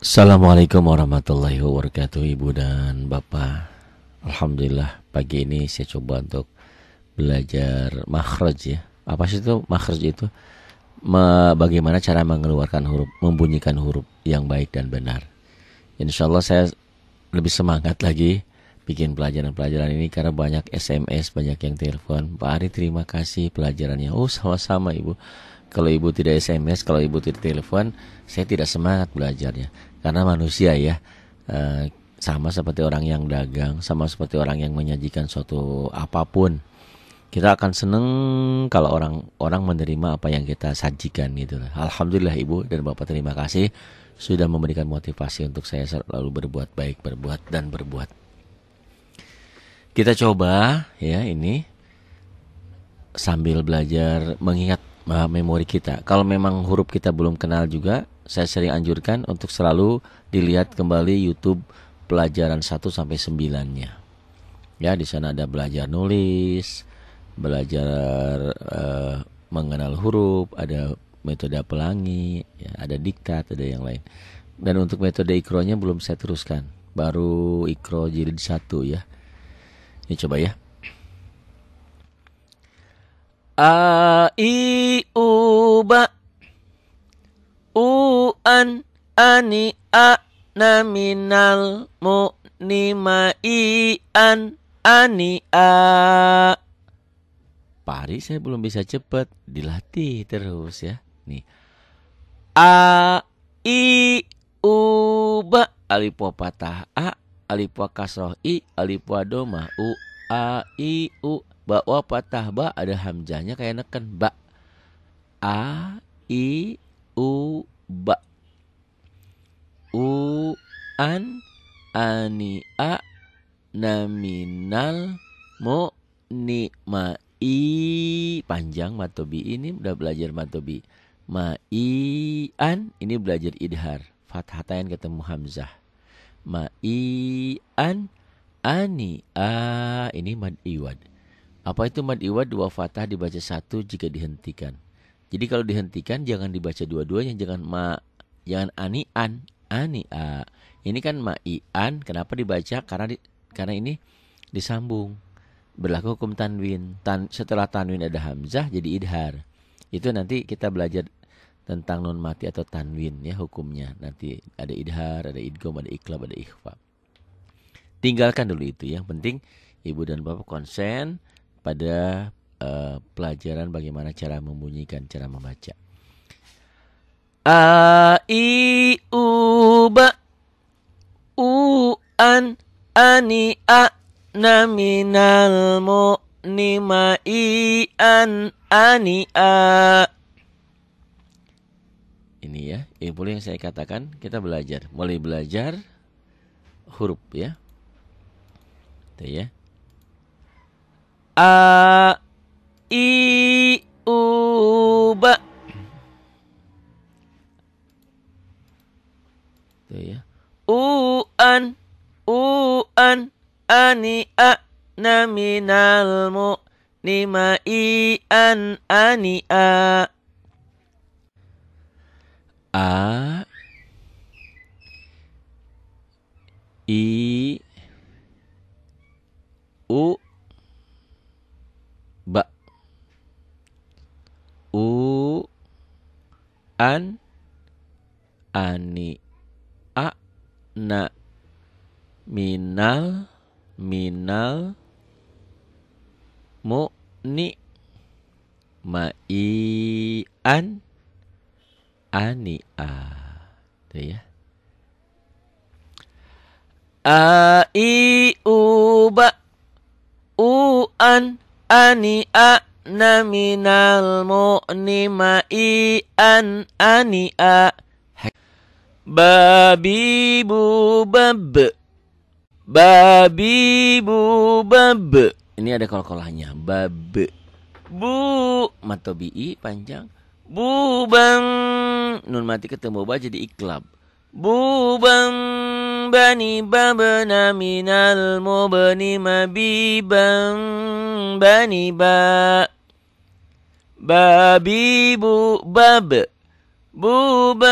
Assalamualaikum warahmatullahi wabarakatuh Ibu dan Bapak Alhamdulillah pagi ini saya coba untuk belajar makhraj ya Apa sih itu makhraj itu? bagaimana cara mengeluarkan huruf, membunyikan huruf yang baik dan benar Insya Allah saya lebih semangat lagi bikin pelajaran-pelajaran ini karena banyak SMS, banyak yang telepon Pak Ari terima kasih pelajarannya Oh sama-sama Ibu kalau ibu tidak SMS, kalau ibu tidak telepon, saya tidak semangat belajarnya karena manusia ya eh, sama seperti orang yang dagang, sama seperti orang yang menyajikan suatu apapun. Kita akan seneng kalau orang-orang menerima apa yang kita sajikan gitu. Alhamdulillah Ibu dan Bapak terima kasih sudah memberikan motivasi untuk saya selalu berbuat baik, berbuat dan berbuat. Kita coba ya ini sambil belajar mengingat memori kita. Kalau memang huruf kita belum kenal juga, saya sering anjurkan untuk selalu dilihat kembali YouTube pelajaran 1 sampai 9-nya. Ya, di sana ada belajar nulis, belajar uh, mengenal huruf, ada metode pelangi, ya, ada diktat, ada yang lain. Dan untuk metode ikronya belum saya teruskan. Baru ikro jilid 1 ya. Ini coba ya. A i u ba u an ani a na minal mu ni ma i an ani a Pari saya belum bisa cepat dilatih terus ya nih a i u ba alif patah a alif kasroh i alif domah u a i u ba wa patah ba ada hamzahnya kayak neken ba a i u ba u an ani a naminal mo ni ma i panjang matobi ini udah belajar matobi ma i an ini belajar idhar fathatayan ketemu hamzah ma i an ani a ini mad iwad apa itu mad iwad dua fathah dibaca satu jika dihentikan jadi kalau dihentikan jangan dibaca dua-duanya, jangan ma, jangan ani an, ani a. Ini kan ma i an, kenapa dibaca? Karena di, karena ini disambung. Berlaku hukum tanwin. Tan, setelah tanwin ada hamzah jadi idhar. Itu nanti kita belajar tentang non mati atau tanwin ya hukumnya. Nanti ada idhar, ada idgom, ada iklab, ada ikhfa. Tinggalkan dulu itu yang penting ibu dan bapak konsen pada uh, pelajaran bagaimana cara membunyikan, cara membaca. A i u ba u an ani a naminal mu ni ma i an ani a ini ya info yang saya katakan kita belajar mulai belajar huruf ya itu ya a i u ba tuh ya u an u an ani a na minal mu ma i an ani a a i u u an ani a na minal minal mu ni mai an ani a, itu ya a i u ba u an ani a na minal ma'i an ania babi bu bab babi bu bab ini ada kol-kolahnya bab bu matobi panjang bu bang nun mati ketemu ba jadi iklab bu bang bani babna minal mu'ni mabi bang bani ba babi bu bab bani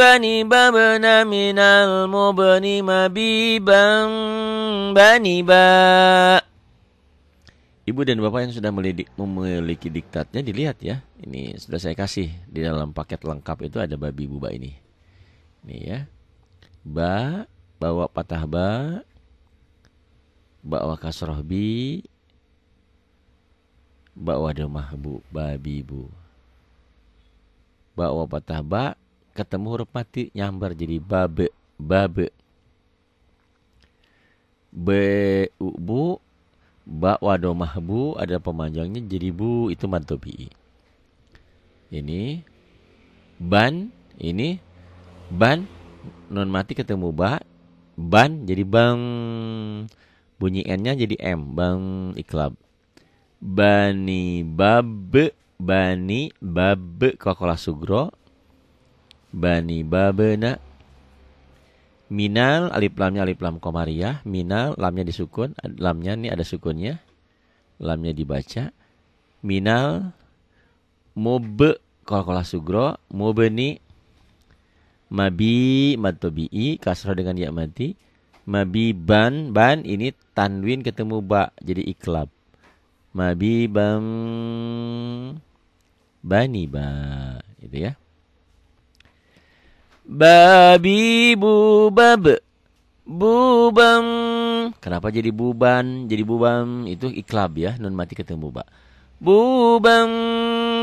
bani babna mau mubni bang bani ba Ibu dan bapak yang sudah memiliki diktatnya dilihat ya. Ini sudah saya kasih di dalam paket lengkap itu ada babi buba ini. Ini ya. Ba bawa patah ba bawa kasroh bi Bakwa ada mahbu babi bu. Bakwa patah ba ketemu huruf mati nyambar jadi babe babe. Be u bu bakwa do mahbu ada pemanjangnya jadi bu itu mantobi. Ini ban ini ban non mati ketemu ba ban jadi bang bunyi n-nya jadi m bang iklab Bani Babe Bani Babe Kokola Sugro Bani nak. Minal alif lamnya alif lam komariah Minal lamnya disukun Lamnya ini ada sukunnya Lamnya dibaca Minal Mobe Kokola Sugro Mobe nih. Mabi i kasroh dengan ya mati Mabi ban ban ini tanwin ketemu ba jadi iklab mabibam ba itu ya babi bubab bubam kenapa jadi buban jadi bubam itu iklab ya non mati ketemu ba bubam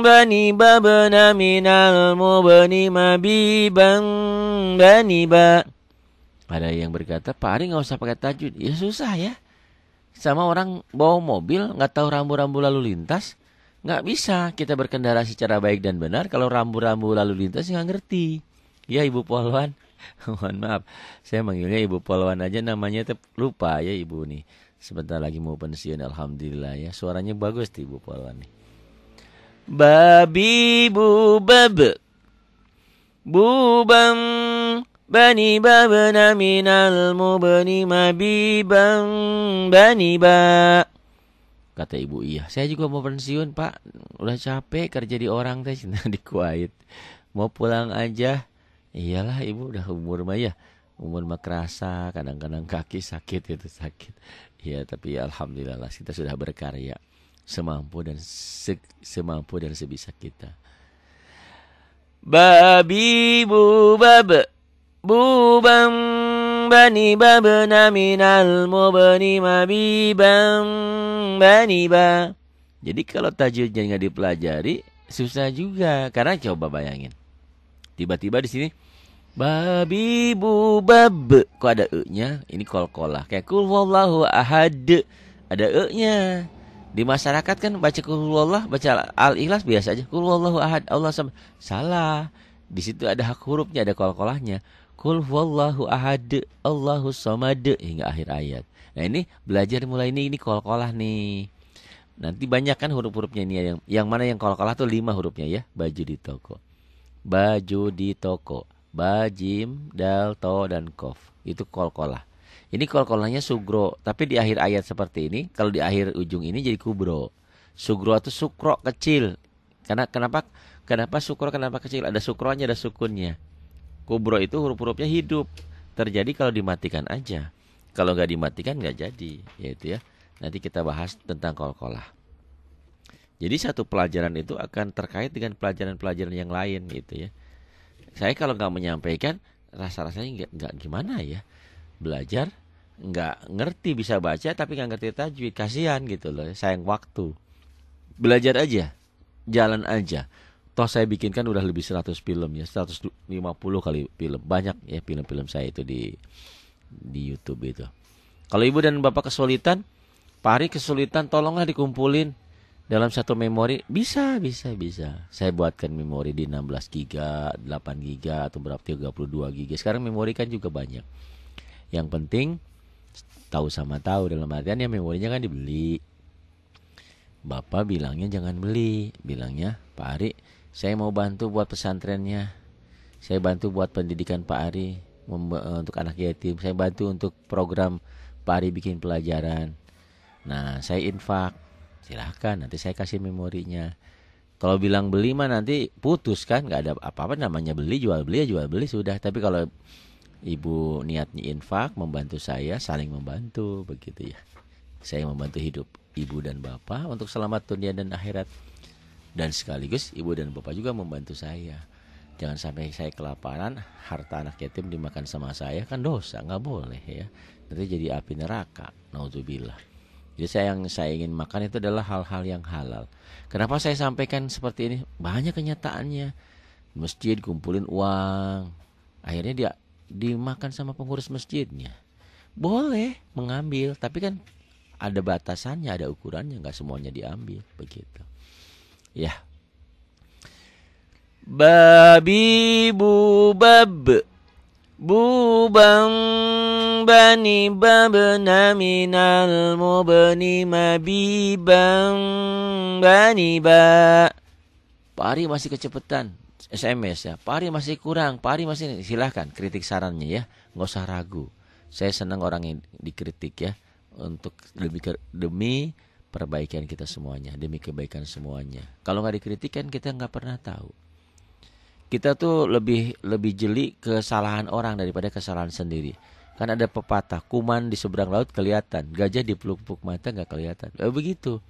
bani babana minal mubani mabibang bani ba ada yang berkata Pak Ari nggak usah pakai tajwid ya susah ya sama orang bawa mobil nggak tahu rambu-rambu lalu lintas nggak bisa kita berkendara secara baik dan benar kalau rambu-rambu lalu lintas nggak ngerti ya ibu polwan mohon maaf saya manggilnya ibu polwan aja namanya tep lupa ya ibu nih sebentar lagi mau pensiun alhamdulillah ya suaranya bagus tuh ibu polwan nih babi bu bab bu bang بني بابنا من المبن مبيبا bani ba kata ibu iya saya juga mau pensiun pak udah capek kerja di orang teh di kuwait mau pulang aja iyalah ibu udah umur mah ya umur mah kerasa kadang-kadang kaki sakit itu sakit ya tapi alhamdulillah lah kita sudah berkarya semampu dan se semampu dan sebisa kita babi bu babe محبوبا بني ببنا من مبيبا بني با jadi kalau tajwidnya nggak dipelajari susah juga karena coba bayangin tiba-tiba di sini babi bu bab kok ada e-nya ini kol kolah kayak kul wallahu ahad ada e-nya di masyarakat kan baca kul baca al ikhlas biasa aja kul wallahu ahad Allah sama salah di situ ada hak hurufnya ada kol kolahnya Kul wallahu ahad, Allahu samad hingga akhir ayat. Nah ini belajar mulai ini ini kol-kolah nih. Nanti banyak kan huruf-hurufnya ini ya. yang yang mana yang kol-kolah tuh lima hurufnya ya. Baju di toko. Baju di toko. Bajim, dal, to dan kof. Itu kol-kolah. Ini kol-kolahnya sugro, tapi di akhir ayat seperti ini kalau di akhir ujung ini jadi kubro. Sugro atau sukro kecil. Karena kenapa? Kenapa sukro kenapa kecil? Ada sukronya, ada sukunnya kubro itu huruf-hurufnya hidup terjadi kalau dimatikan aja kalau nggak dimatikan nggak jadi yaitu ya nanti kita bahas tentang kol-kolah jadi satu pelajaran itu akan terkait dengan pelajaran-pelajaran yang lain gitu ya saya kalau nggak menyampaikan rasa-rasanya nggak nggak gimana ya belajar nggak ngerti bisa baca tapi nggak ngerti tajwid kasihan gitu loh sayang waktu belajar aja jalan aja toh saya bikinkan udah lebih 100 film ya 150 kali film banyak ya film-film saya itu di di YouTube itu kalau ibu dan bapak kesulitan pari kesulitan tolonglah dikumpulin dalam satu memori bisa bisa bisa saya buatkan memori di 16 giga 8 giga atau berapa 32 giga sekarang memori kan juga banyak yang penting tahu sama tahu dalam artian ya memorinya kan dibeli bapak bilangnya jangan beli bilangnya Pak Ari saya mau bantu buat pesantrennya. Saya bantu buat pendidikan Pak Ari eh, untuk anak yatim. Saya bantu untuk program Pak Ari bikin pelajaran. Nah, saya infak. Silahkan nanti saya kasih memorinya. Kalau bilang beli mah nanti putus kan nggak ada apa-apa namanya beli jual beli ya jual beli sudah. Tapi kalau ibu niatnya infak membantu saya saling membantu begitu ya. Saya membantu hidup ibu dan bapak untuk selamat dunia dan akhirat. Dan sekaligus ibu dan bapak juga membantu saya. Jangan sampai saya kelaparan, harta anak yatim dimakan sama saya kan dosa, nggak boleh ya. Nanti jadi api neraka, naudzubillah. Jadi saya yang saya ingin makan itu adalah hal-hal yang halal. Kenapa saya sampaikan seperti ini? Banyak kenyataannya. Masjid kumpulin uang, akhirnya dia dimakan sama pengurus masjidnya. Boleh mengambil, tapi kan ada batasannya, ada ukurannya, nggak semuanya diambil begitu. Ya. Babi bubab buban bani babna minal mubani mabiban bani ba Pari masih kecepatan SMS ya Pari masih kurang Pari masih silahkan kritik sarannya ya nggak usah ragu saya senang orang yang dikritik ya untuk demi demi perbaikan kita semuanya demi kebaikan semuanya kalau nggak dikritik kan kita nggak pernah tahu kita tuh lebih lebih jeli kesalahan orang daripada kesalahan sendiri kan ada pepatah kuman di seberang laut kelihatan gajah di pelupuk mata nggak kelihatan eh, begitu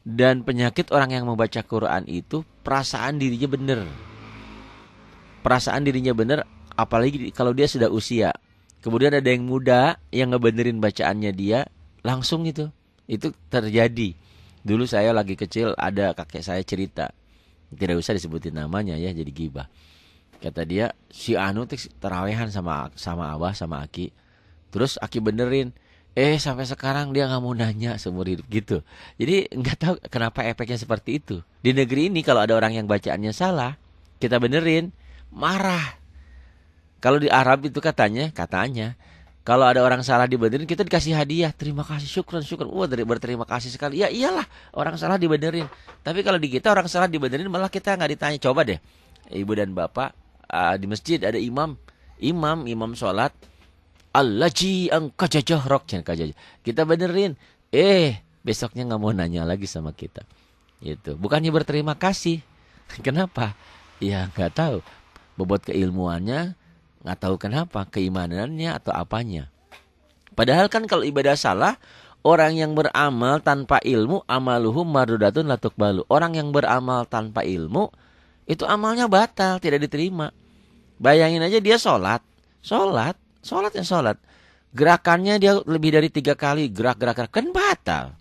dan penyakit orang yang membaca Quran itu perasaan dirinya benar perasaan dirinya benar apalagi kalau dia sudah usia kemudian ada yang muda yang ngebenerin bacaannya dia langsung itu itu terjadi dulu saya lagi kecil ada kakek saya cerita tidak usah disebutin namanya ya jadi gibah kata dia si Anu terawehan sama sama abah sama Aki terus Aki benerin eh sampai sekarang dia nggak mau nanya seumur hidup gitu jadi nggak tahu kenapa efeknya seperti itu di negeri ini kalau ada orang yang bacaannya salah kita benerin marah kalau di Arab itu katanya katanya kalau ada orang salah dibenerin, kita dikasih hadiah. Terima kasih, syukur, syukur. Wah, dari berterima kasih sekali. Ya iyalah, orang salah dibenerin. Tapi kalau di kita orang salah dibenerin, malah kita nggak ditanya. Coba deh, ibu dan bapak uh, di masjid ada imam, imam, imam sholat. ji angka jajah rok, Kita benerin. Eh, besoknya nggak mau nanya lagi sama kita. Itu bukannya berterima kasih. Kenapa? Ya nggak tahu. Bobot keilmuannya, Nggak tahu kenapa, keimanannya atau apanya. Padahal kan kalau ibadah salah, orang yang beramal tanpa ilmu, amaluhum marudatun latuk balu. Orang yang beramal tanpa ilmu, itu amalnya batal, tidak diterima. Bayangin aja dia sholat, sholat, sholat yang sholat. Gerakannya dia lebih dari tiga kali gerak-gerak, kan batal.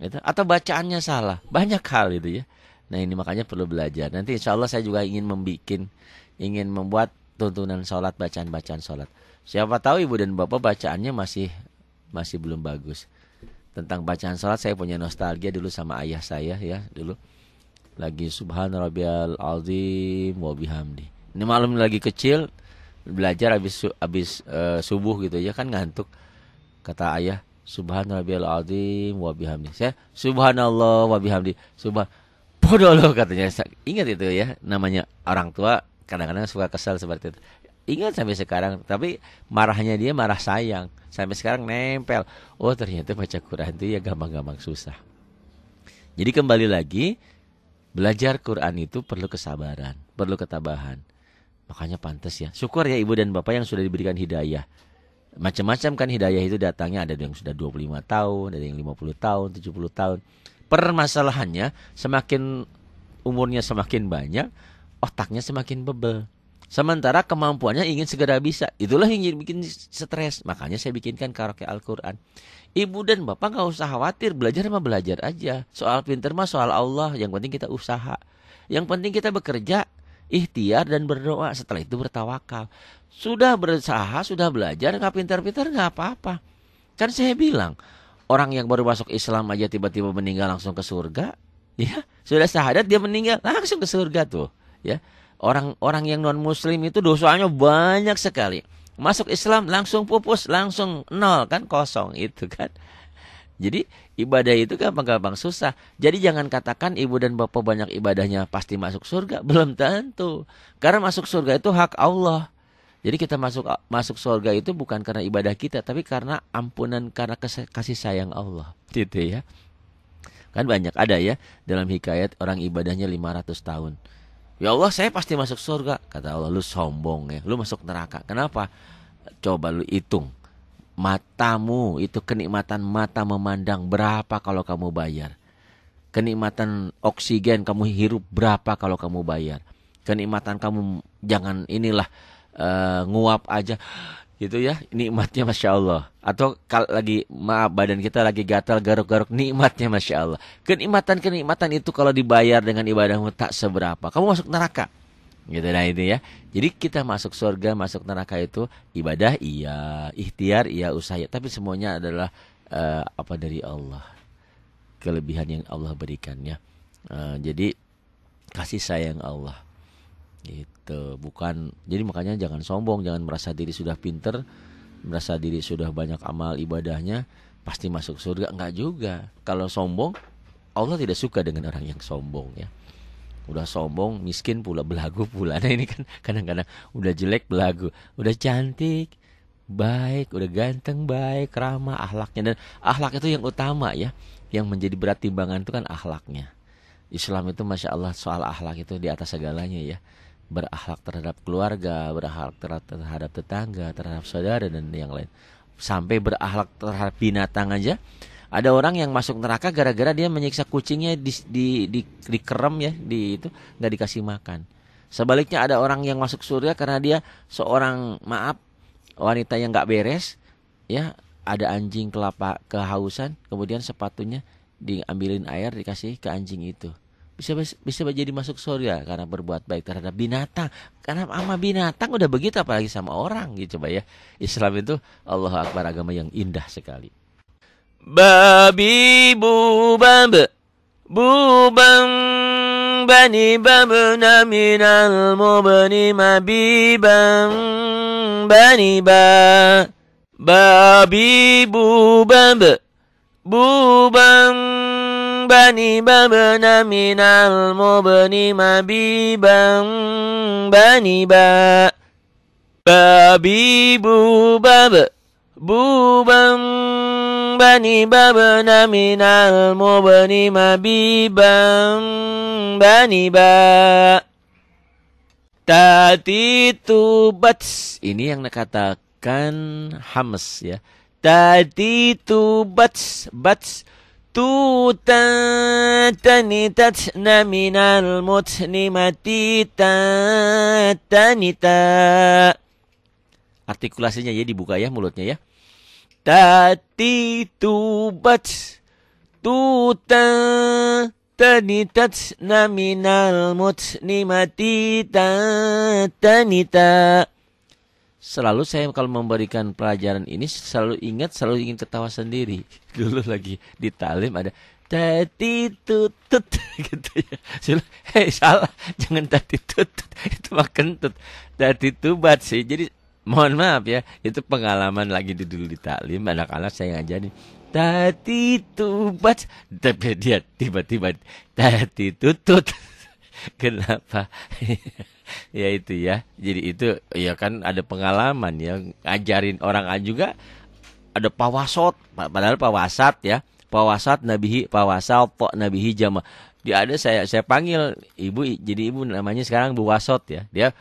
Gitu. Atau bacaannya salah, banyak hal itu ya. Nah ini makanya perlu belajar. Nanti insya Allah saya juga ingin membuat tuntunan sholat, bacaan-bacaan sholat. Siapa tahu ibu dan bapak bacaannya masih masih belum bagus. Tentang bacaan sholat saya punya nostalgia dulu sama ayah saya ya dulu. Lagi subhan rabbiyal azim wa bihamdi. Ini malam lagi kecil belajar habis habis e, subuh gitu ya kan ngantuk. Kata ayah, subhan rabbiyal azim wa bihamdi. Saya subhanallah wa bihamdi. Subhan Bodoh loh katanya. Ingat itu ya namanya orang tua kadang-kadang suka kesel seperti itu ingat sampai sekarang tapi marahnya dia marah sayang sampai sekarang nempel oh ternyata baca Quran itu ya gampang-gampang susah jadi kembali lagi belajar Quran itu perlu kesabaran perlu ketabahan makanya pantas ya syukur ya ibu dan bapak yang sudah diberikan hidayah macam-macam kan hidayah itu datangnya ada yang sudah 25 tahun ada yang 50 tahun 70 tahun permasalahannya semakin umurnya semakin banyak otaknya semakin bebel. Sementara kemampuannya ingin segera bisa. Itulah yang bikin stres. Makanya saya bikinkan karaoke Al-Quran. Ibu dan bapak nggak usah khawatir. Belajar mah belajar aja. Soal pinter mah soal Allah. Yang penting kita usaha. Yang penting kita bekerja. Ikhtiar dan berdoa. Setelah itu bertawakal. Sudah berusaha, sudah belajar. Nggak pinter-pinter nggak apa-apa. Kan saya bilang. Orang yang baru masuk Islam aja tiba-tiba meninggal langsung ke surga. Ya, sudah sahadat dia meninggal langsung ke surga tuh ya orang-orang yang non muslim itu dosanya banyak sekali masuk Islam langsung pupus langsung nol kan kosong itu kan jadi ibadah itu gampang-gampang susah. Jadi jangan katakan ibu dan bapak banyak ibadahnya pasti masuk surga, belum tentu. Karena masuk surga itu hak Allah. Jadi kita masuk masuk surga itu bukan karena ibadah kita, tapi karena ampunan karena kasih sayang Allah. Gitu ya. Kan banyak ada ya dalam hikayat orang ibadahnya 500 tahun. Ya Allah saya pasti masuk surga Kata Allah lu sombong ya Lu masuk neraka Kenapa? Coba lu hitung Matamu itu kenikmatan mata memandang Berapa kalau kamu bayar Kenikmatan oksigen kamu hirup Berapa kalau kamu bayar Kenikmatan kamu jangan inilah uh, Nguap aja gitu ya nikmatnya masya Allah atau kalau lagi maaf badan kita lagi gatal garuk-garuk nikmatnya masya Allah kenikmatan kenikmatan itu kalau dibayar dengan ibadahmu tak seberapa kamu masuk neraka gitu nah ini ya jadi kita masuk surga masuk neraka itu ibadah iya ikhtiar iya usaha iya. tapi semuanya adalah uh, apa dari Allah kelebihan yang Allah berikannya uh, eh, jadi kasih sayang Allah gitu bukan jadi makanya jangan sombong jangan merasa diri sudah pinter merasa diri sudah banyak amal ibadahnya pasti masuk surga enggak juga kalau sombong Allah tidak suka dengan orang yang sombong ya udah sombong miskin pula belagu pula nah ini kan kadang-kadang udah jelek belagu udah cantik baik udah ganteng baik ramah ahlaknya dan ahlak itu yang utama ya yang menjadi berat timbangan itu kan ahlaknya Islam itu masya Allah soal ahlak itu di atas segalanya ya berakhlak terhadap keluarga, berakhlak terhadap tetangga, terhadap saudara dan yang lain. Sampai berakhlak terhadap binatang aja. Ada orang yang masuk neraka gara-gara dia menyiksa kucingnya di di di, di kerem ya, di itu nggak dikasih makan. Sebaliknya ada orang yang masuk surga karena dia seorang maaf wanita yang nggak beres, ya ada anjing kelapa kehausan, kemudian sepatunya diambilin air dikasih ke anjing itu bisa bisa jadi masuk surga karena berbuat baik terhadap binatang karena sama binatang udah begitu apalagi sama orang gitu coba ya Islam itu Allah Akbar agama yang indah sekali babi bubab bubam bani babna minal mubni mabiban bani ba babi bubab bubam bani babna minal mubni mabibang bani ba babibu bab buban bani babna minal mubni mabiban bani ba tati tubats ini yang dikatakan Hamas ya tati tubats bats, bats. توتا تنتتن من المتن متيتا تنتا Artikulasinya ya dibuka ya mulutnya ya. Tati tubat tuta tanitat naminal mutni matita tanita selalu saya kalau memberikan pelajaran ini selalu ingat selalu ingin ketawa sendiri dulu lagi di talim ada tati tutut gitu ya Sila, hei salah jangan tati tutut itu mah kentut tati tubat sih jadi mohon maaf ya itu pengalaman lagi di dulu di talim anak-anak saya ngajarin tati tubat tapi dia tiba-tiba tati tutut kenapa ya itu ya jadi itu ya kan ada pengalaman ya ngajarin orang juga ada pawasot padahal pawasat ya pawasat nabihi pawasal pok nabihi jama dia ada saya saya panggil ibu jadi ibu namanya sekarang bu wasot ya dia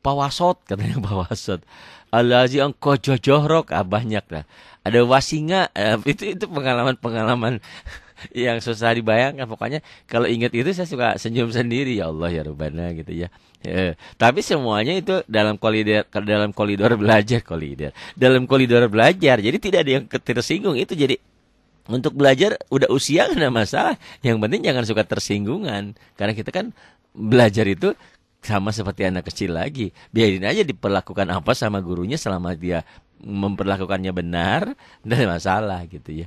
pawasot katanya pawasot alazi engkau jojohrok ah banyak lah ada wasinga eh, itu itu pengalaman pengalaman yang susah dibayangkan pokoknya kalau ingat itu saya suka senyum sendiri ya Allah ya Rabbana gitu ya e, tapi semuanya itu dalam kolider dalam koridor belajar kolider dalam koridor belajar jadi tidak ada yang tersinggung itu jadi untuk belajar udah usia nggak masalah yang penting jangan suka tersinggungan karena kita kan belajar itu sama seperti anak kecil lagi biarin aja diperlakukan apa sama gurunya selama dia memperlakukannya benar dan masalah gitu ya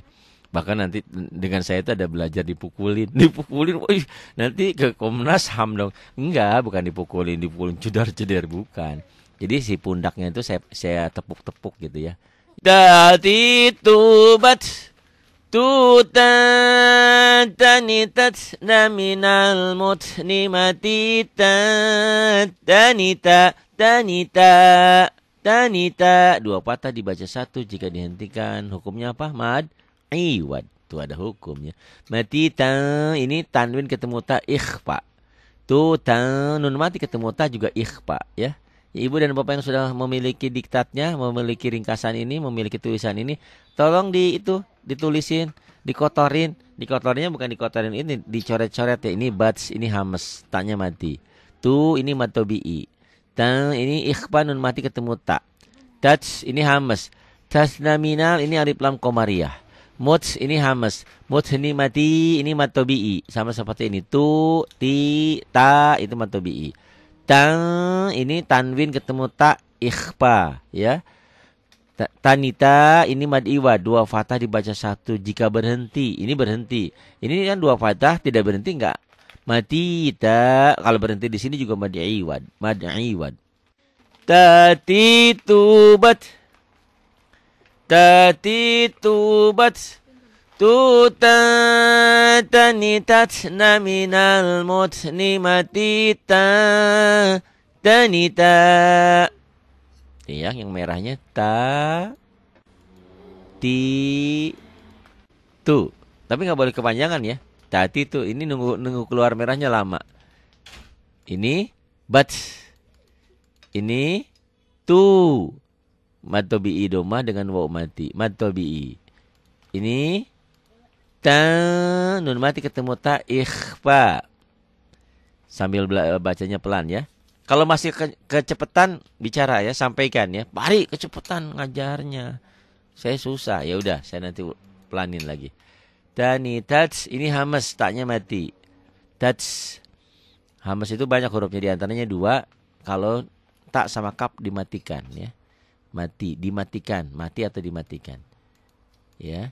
bahkan nanti dengan saya itu ada belajar dipukulin dipukulin woy, nanti ke Komnas Ham dong enggak bukan dipukulin dipukulin cedar cedar bukan jadi si pundaknya itu saya saya tepuk-tepuk gitu ya dati tubat tutan tanitat naminal nimati tanita tanita tanita dua patah dibaca satu jika dihentikan hukumnya apa mad iwad. Itu ada hukumnya. Mati tan ini tanwin ketemu ta ikhfa. Tu tan nun mati ketemu ta juga ikhfa ya. Ibu dan bapak yang sudah memiliki diktatnya, memiliki ringkasan ini, memiliki tulisan ini, tolong di itu ditulisin, dikotorin. Dikotorinnya bukan dikotorin ini, dicoret-coret ya. Ini bats, ini hames, tanya mati. Tu ini matobi'i. Tan ini ikhfa nun mati ketemu tak. Tats ini hames. Tasnaminal nominal ini alif lam komariah mut ini hamas. mut ini mati, ini matobi Sama seperti ini. Tu, ti, ta, itu matobi Tan, ini tanwin ketemu tak ikhfa. Ya. Tanita ini mad iwa dua fatah dibaca satu jika berhenti ini berhenti ini kan dua fatah tidak berhenti enggak mati ta kalau berhenti di sini juga mad iwa mad iwa tati tubat Tati tubat tutanitat naminal mutnimatita tanita. Iya, yang merahnya ta ti tu. Tapi nggak boleh kepanjangan ya. Tati tu ini nunggu nunggu keluar merahnya lama. Ini bat. Ini tu. Matobi'i doma dengan waw mati. Matobi'i. Ini ta nun mati ketemu ta ikhfa. Sambil bacanya pelan ya. Kalau masih ke, kecepatan bicara ya, sampaikan ya. Mari kecepatan ngajarnya. Saya susah. Ya udah, saya nanti pelanin lagi. Tani tats ini hamas taknya mati. Tats hamas itu banyak hurufnya di antaranya dua. Kalau tak sama kap dimatikan ya mati dimatikan mati atau dimatikan ya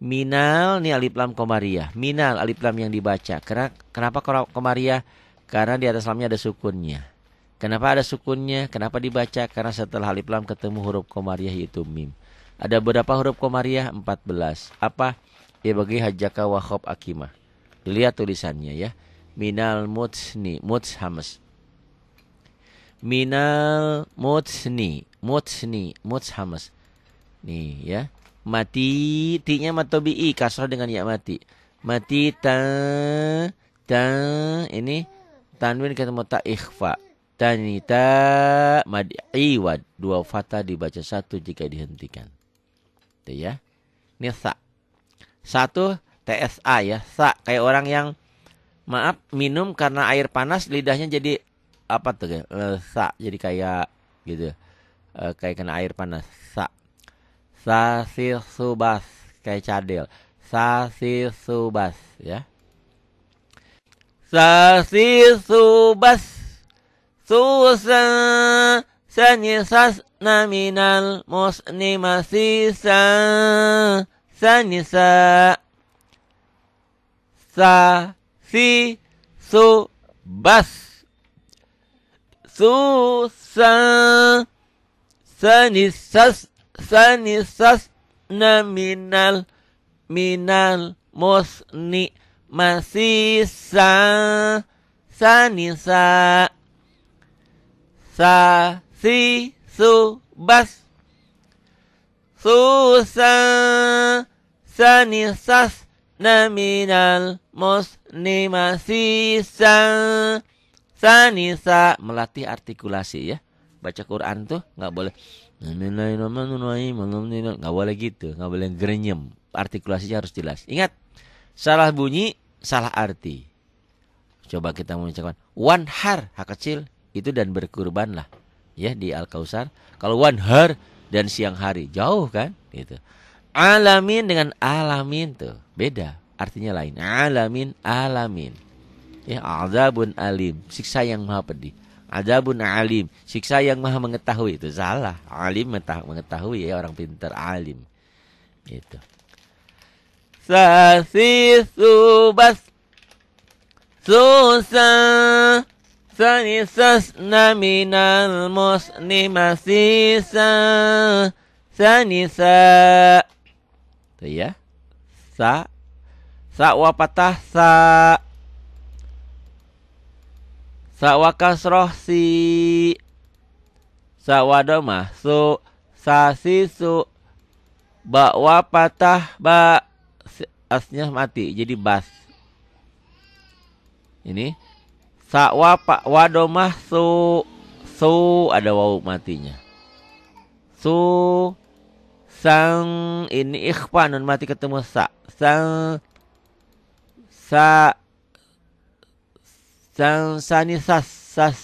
minal nih alif lam komariah minal alif lam yang dibaca karena kenapa komariah karena di atas lamnya ada sukunnya kenapa ada sukunnya kenapa dibaca karena setelah alif lam ketemu huruf komariah yaitu mim ada berapa huruf komariah 14 apa ya bagi hajaka wahab akimah dilihat tulisannya ya minal mutsni muts hamas minal mutsni Mutsni, mutshamas. Nih ya. Mati, tinya i kasrah dengan ya mati. Mati ta ta ini tanwin ketemu ta ikhfa. Tanita iwad Dua fata dibaca satu jika dihentikan. Itu ya. Ini sa. Satu TSA ya. Sa kayak orang yang maaf minum karena air panas lidahnya jadi apa tuh ya sa eh, jadi kayak gitu uh, kayak kena air panas sa si subas kayak cadel si subas ya si subas susan sanisas naminal masisa sanisa sa si su bas susan sanisas sanisas nominal minal musni masih sa sanisa sa si su susan sanisas nominal musni masih sa sanisa melatih artikulasi ya baca Quran tuh nggak boleh nggak boleh gitu nggak boleh grenyem artikulasinya harus jelas ingat salah bunyi salah arti coba kita mengucapkan one har hak kecil itu dan lah ya di al kausar kalau one har dan siang hari jauh kan gitu alamin dengan alamin tuh beda artinya lain alamin alamin ya azabun alim siksa yang maha pedih Azabun alim. Siksa yang maha mengetahui. Itu salah. Alim mengetahui ya orang pintar. Alim. Itu. Sasi subas. Susan. sanisas minal musni masisa. Sanisa. Itu ya. Sa. Sa wa sa. Sawa kasroh si Sawa su Sasi su Bakwa patah ba Asnya mati jadi bas Ini Sawa pak wadomah su Su ada wau matinya Su Sang ini ikhfa mati ketemu sa Sang Sa Sansanisas sas.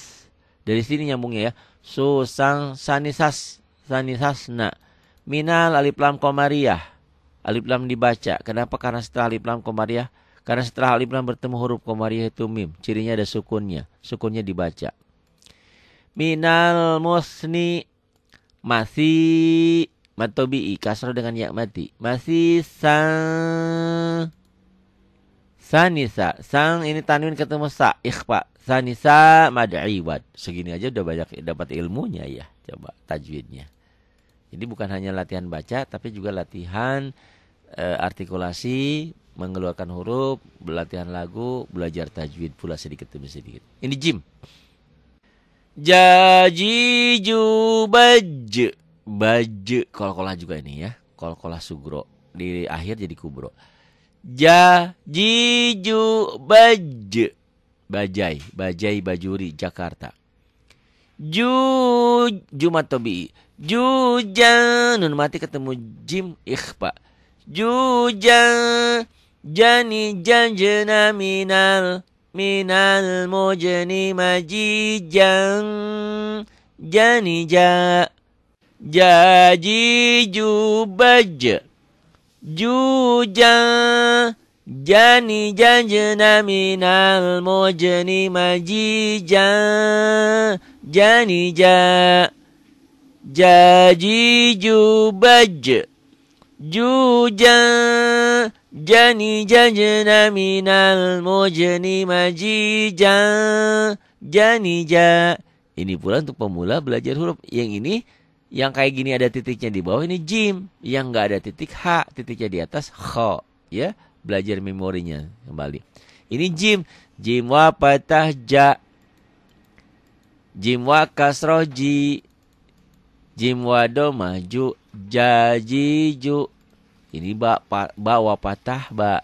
Dari sini nyambungnya ya. Susang sanisas sanisasna. Minal alif lam komariah. Alif lam dibaca. Kenapa? Karena setelah alif lam komariah. Karena setelah alif lam bertemu huruf komariah itu mim. Cirinya ada sukunnya. Sukunnya dibaca. Minal musni masih matobi kasar dengan yak mati. Masih sang Sanisa. Sang ini tanwin ketemu sa ikhfa. Sanisa mad'iwat. Segini aja udah banyak dapat ilmunya ya. Coba tajwidnya. Jadi bukan hanya latihan baca tapi juga latihan e, artikulasi, mengeluarkan huruf, latihan lagu, belajar tajwid pula sedikit demi sedikit. Ini Jim. Jaji baj Baj kol-kolah juga ini ya. Kol-kolah sugro. Di akhir jadi kubro ja jiju baj bajai bajai bajuri Jakarta ju Jumat Tobi jujan nun mati ketemu jim ikhfa jujan jani janjena minal minal mujni majijan jani ja jaji baj juja jani janjena minal mojeni majija jani ja jaji jubaj juja jani janjena minal mujni majija jani ja ini pula untuk pemula belajar huruf yang ini yang kayak gini ada titiknya di bawah ini jim, yang nggak ada titik h, titiknya di atas kho, ya. Belajar memorinya kembali. Ini jim, jim wa patah ja. Jim wa kasroh ji. Jim wa do maju ji ju. Ini ba, pa, ba wa patah ba.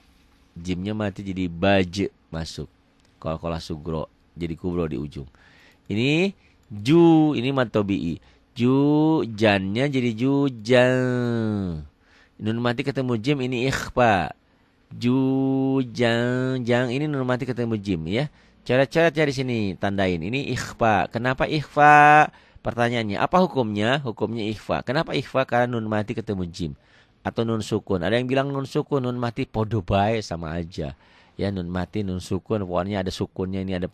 Jimnya mati jadi baj masuk. Kalau kola sugro jadi kubro di ujung. Ini ju ini matobi'i. Jujannya jadi jujan. Nun mati ketemu jim ini ikhfa. Jujan jang ini nun mati ketemu jim ya. cara-cara cari sini tandain. Ini ikhfa. Kenapa ikhfa? Pertanyaannya, apa hukumnya? Hukumnya ikhfa. Kenapa ikhfa? Karena nun mati ketemu jim atau nun sukun. Ada yang bilang nun sukun, nun mati podobai sama aja. Ya nun mati, nun sukun, pokoknya ada sukunnya ini ada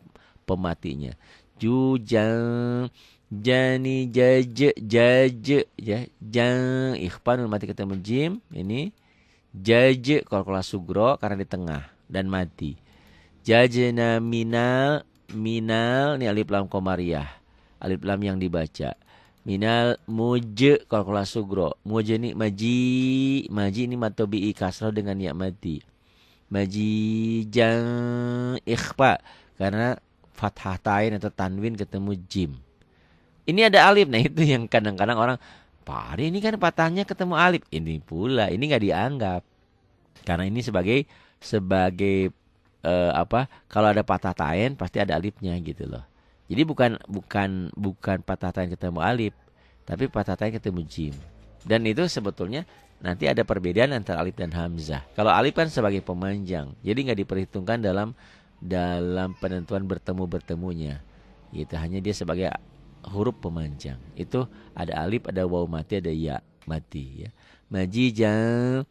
pematinya. Jujang jani jaj jaj ya jang ikhfan mati ketemu jim ini jaj kalau sugro karena di tengah dan mati Jajena minal minal ni alif lam komariah alif lam yang dibaca minal muj kalau sugro muj ini maji maji ini matobi kasro dengan ya mati maji jang ikhfa karena fathah tain atau tanwin ketemu jim ini ada alif. Nah itu yang kadang-kadang orang, Pak ini kan patahnya ketemu alif. Ini pula, ini nggak dianggap. Karena ini sebagai sebagai eh, apa? Kalau ada patah tain pasti ada alifnya gitu loh. Jadi bukan bukan bukan patah tain ketemu alif, tapi patah tain ketemu jim. Dan itu sebetulnya nanti ada perbedaan antara alif dan hamzah. Kalau alif kan sebagai pemanjang, jadi nggak diperhitungkan dalam dalam penentuan bertemu bertemunya. Itu hanya dia sebagai huruf pemanjang. Itu ada alif, ada waw mati, ada ya mati ya. maji ja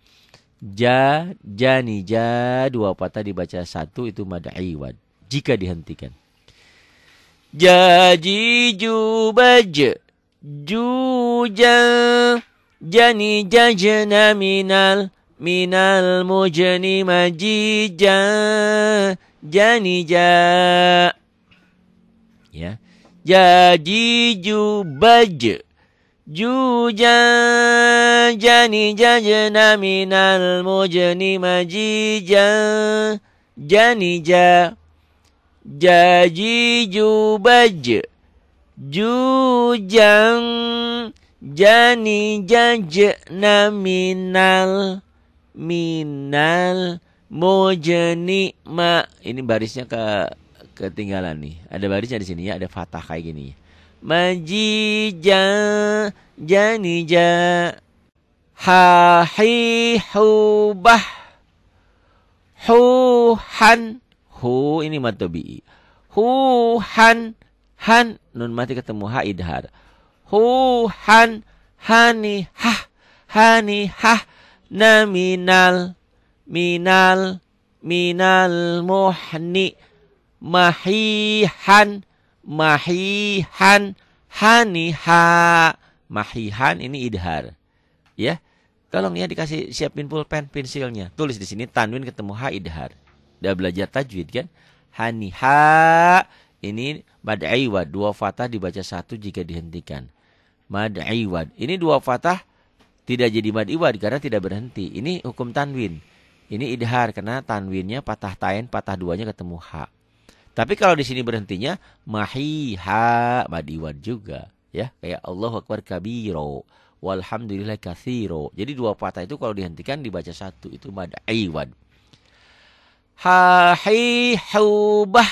jani ja dua patah dibaca satu itu mad iwad jika dihentikan. Jaji jubaj juja jani jajna minal minal mujani majija jani ja ya jadi baj, jujang jani jajna minal mujni maji jani ja jaji ju jujang jani jajna minal minal mujni ma ini barisnya ke ketinggalan nih. Ada barisnya di sini ya, ada fathah kayak gini. Majija janija hi hubah huhan hu ini mad Huhan han nun mati ketemu ha idhar. Huhan hani ha hani ha naminal minal minal muhni mahihan mahihan haniha mahihan ini idhar ya tolong ya dikasih siapin pulpen pensilnya tulis di sini tanwin ketemu ha idhar udah belajar tajwid kan haniha ini mad dua fatah dibaca satu jika dihentikan mad ini dua fatah tidak jadi mad karena tidak berhenti ini hukum tanwin ini idhar karena tanwinnya patah tain patah duanya ketemu ha tapi kalau di sini berhentinya mahiha madiwan juga ya kayak Allah akbar kabiro walhamdulillah kathiro. Jadi dua patah itu kalau dihentikan dibaca satu itu madaiwan. iwan. Ha hi hubah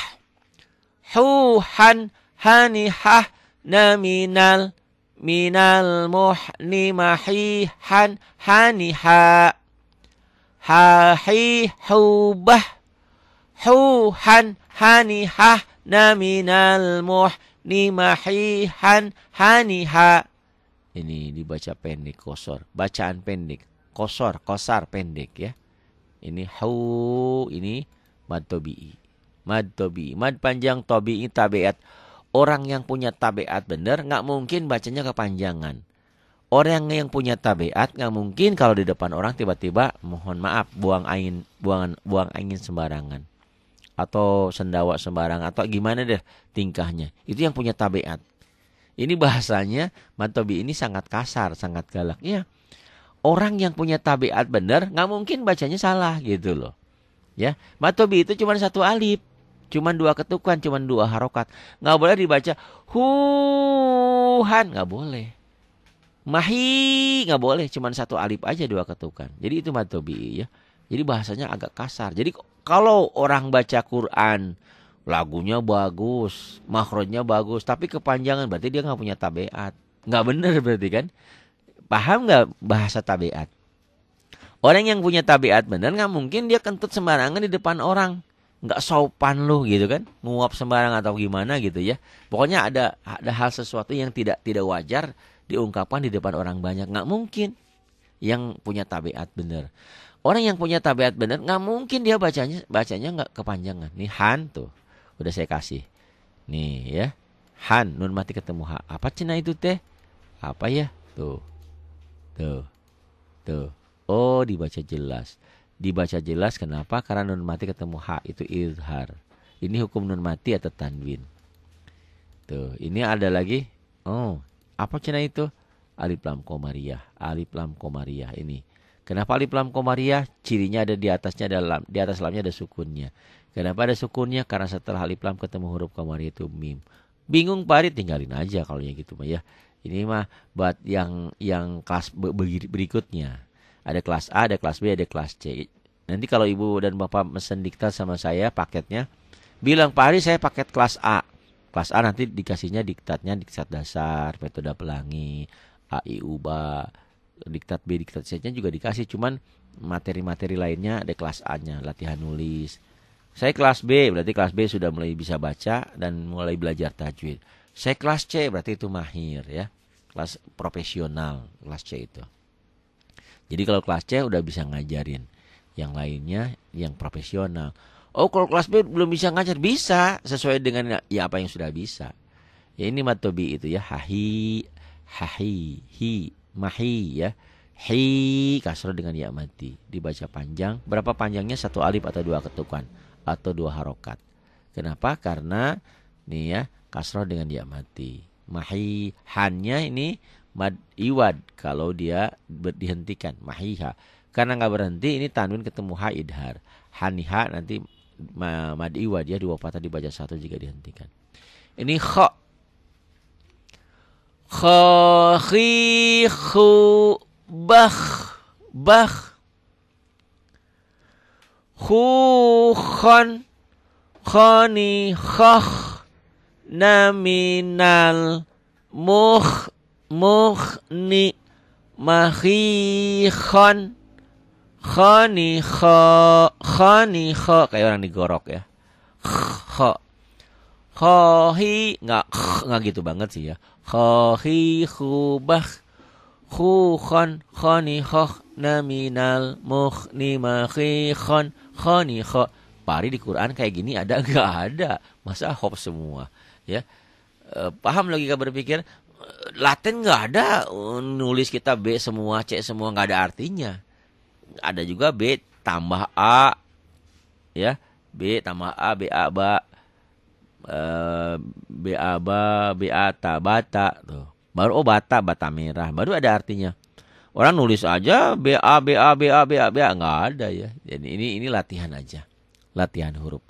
huhan hanihah naminal minal muhni mahihan haniha ha hi hubah huhan hanihah naminal muhnimahihan haniha. Ini dibaca pendek kosor. Bacaan pendek. Kosor, kosar, pendek ya. Ini hau, ini mad tobi Mad tobi Mad panjang tobi'i tabiat. Orang yang punya tabiat benar nggak mungkin bacanya kepanjangan. Orang yang punya tabiat nggak mungkin kalau di depan orang tiba-tiba mohon maaf buang angin buangan buang angin sembarangan atau sendawa sembarang atau gimana deh tingkahnya. Itu yang punya tabiat. Ini bahasanya Mantobi ini sangat kasar, sangat galak. Ya, orang yang punya tabiat benar nggak mungkin bacanya salah gitu loh. Ya, Mantobi itu cuma satu alif, cuma dua ketukan, cuma dua harokat. Nggak boleh dibaca huhan, nggak boleh. Mahi nggak boleh, cuma satu alif aja dua ketukan. Jadi itu Mantobi ya. Jadi bahasanya agak kasar. Jadi kalau orang baca Quran lagunya bagus, makronya bagus, tapi kepanjangan berarti dia nggak punya tabiat. Nggak bener berarti kan? Paham nggak bahasa tabiat? Orang yang punya tabiat bener nggak mungkin dia kentut sembarangan di depan orang. Nggak sopan loh gitu kan? Nguap sembarangan atau gimana gitu ya. Pokoknya ada ada hal sesuatu yang tidak tidak wajar diungkapkan di depan orang banyak nggak mungkin yang punya tabiat bener. Orang yang punya tabiat benar nggak mungkin dia bacanya bacanya nggak kepanjangan. Nih han tuh udah saya kasih. Nih ya. Han nun mati ketemu ha. Apa cina itu teh? Apa ya? Tuh. Tuh. Tuh. Oh, dibaca jelas. Dibaca jelas kenapa? Karena nun mati ketemu ha itu izhar. Ini hukum nun mati atau tanwin. Tuh, ini ada lagi. Oh, apa cina itu? Alif lam komariah. Alif lam komariah ini Kenapa alif lam komariah? Cirinya ada di atasnya ada lam, di atas lamnya ada sukunnya. Kenapa ada sukunnya? Karena setelah alif lam ketemu huruf komariah itu mim. Bingung Pak Ari tinggalin aja kalau yang gitu mah ya. Ini mah buat yang yang kelas berikutnya. Ada kelas A, ada kelas B, ada kelas C. Nanti kalau ibu dan bapak mesen diktat sama saya paketnya, bilang Pak Ari saya paket kelas A. Kelas A nanti dikasihnya diktatnya diktat dasar, metode pelangi, A I U B diktat B diktat C nya juga dikasih cuman materi-materi lainnya ada kelas A nya latihan nulis saya kelas B berarti kelas B sudah mulai bisa baca dan mulai belajar tajwid saya kelas C berarti itu mahir ya kelas profesional kelas C itu jadi kalau kelas C udah bisa ngajarin yang lainnya yang profesional oh kalau kelas B belum bisa ngajar bisa sesuai dengan ya apa yang sudah bisa ya ini matobi itu ya hahi hahi hi mahi ya. Hi kasro dengan ya mati dibaca panjang. Berapa panjangnya satu alif atau dua ketukan atau dua harokat. Kenapa? Karena nih ya kasro dengan ya mati. Mahi hanya ini mad iwad kalau dia dihentikan mahiha. Karena nggak berhenti ini tanwin ketemu ha idhar. Haniha nanti mad iwad ya dua patah dibaca satu jika dihentikan. Ini kok khahi khu bakh bah khu khan khoni khakh naminal muh muhni khan khani kha khani kha kayak orang digorok ya kha khohi nggak nggak gitu banget sih ya Khohi khu khon khoni khoh naminal mukhni khon khoni khokh Pari di Quran kayak gini ada nggak ada masa hop semua ya eh, paham lagi logika berpikir eh, Latin nggak ada nulis kita B semua C semua nggak ada artinya ada juga B tambah A ya B tambah A B A ba uh, eh, Beaba, Beata, Bata tuh. Baru oh Bata, Bata merah, baru ada artinya. Orang nulis aja B A B A B A nggak ada ya. Jadi ini ini latihan aja, latihan huruf.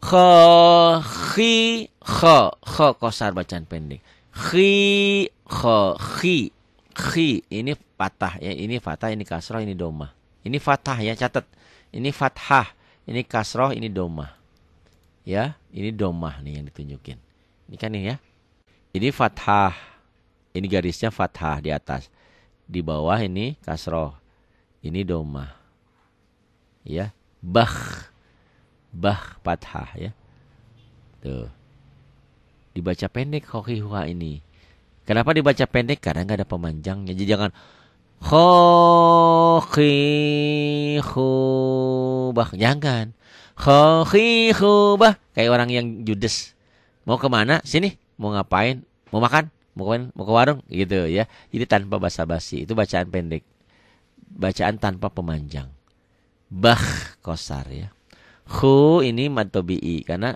kh khi, kh kh kosar bacaan pendek. Khi, kh khi, khi. Ini fatah ya. Ini fatah, ini kasroh, ini domah. Ini fatah ya, catat. Ini fathah, ini kasroh, ini domah ya ini domah nih yang ditunjukin ini kan nih ya ini fathah ini garisnya fathah di atas di bawah ini kasroh ini domah ya bah bah fathah ya tuh dibaca pendek khokihwa ini kenapa dibaca pendek karena nggak ada pemanjangnya jadi jangan bah jangan Khokhihubah. Kayak orang yang judes. Mau kemana? Sini. Mau ngapain? Mau makan? Mau ke, mau ke warung? Gitu ya. Jadi tanpa basa-basi. Itu bacaan pendek. Bacaan tanpa pemanjang. Bah kosar ya. Khu ini matobi'i. Karena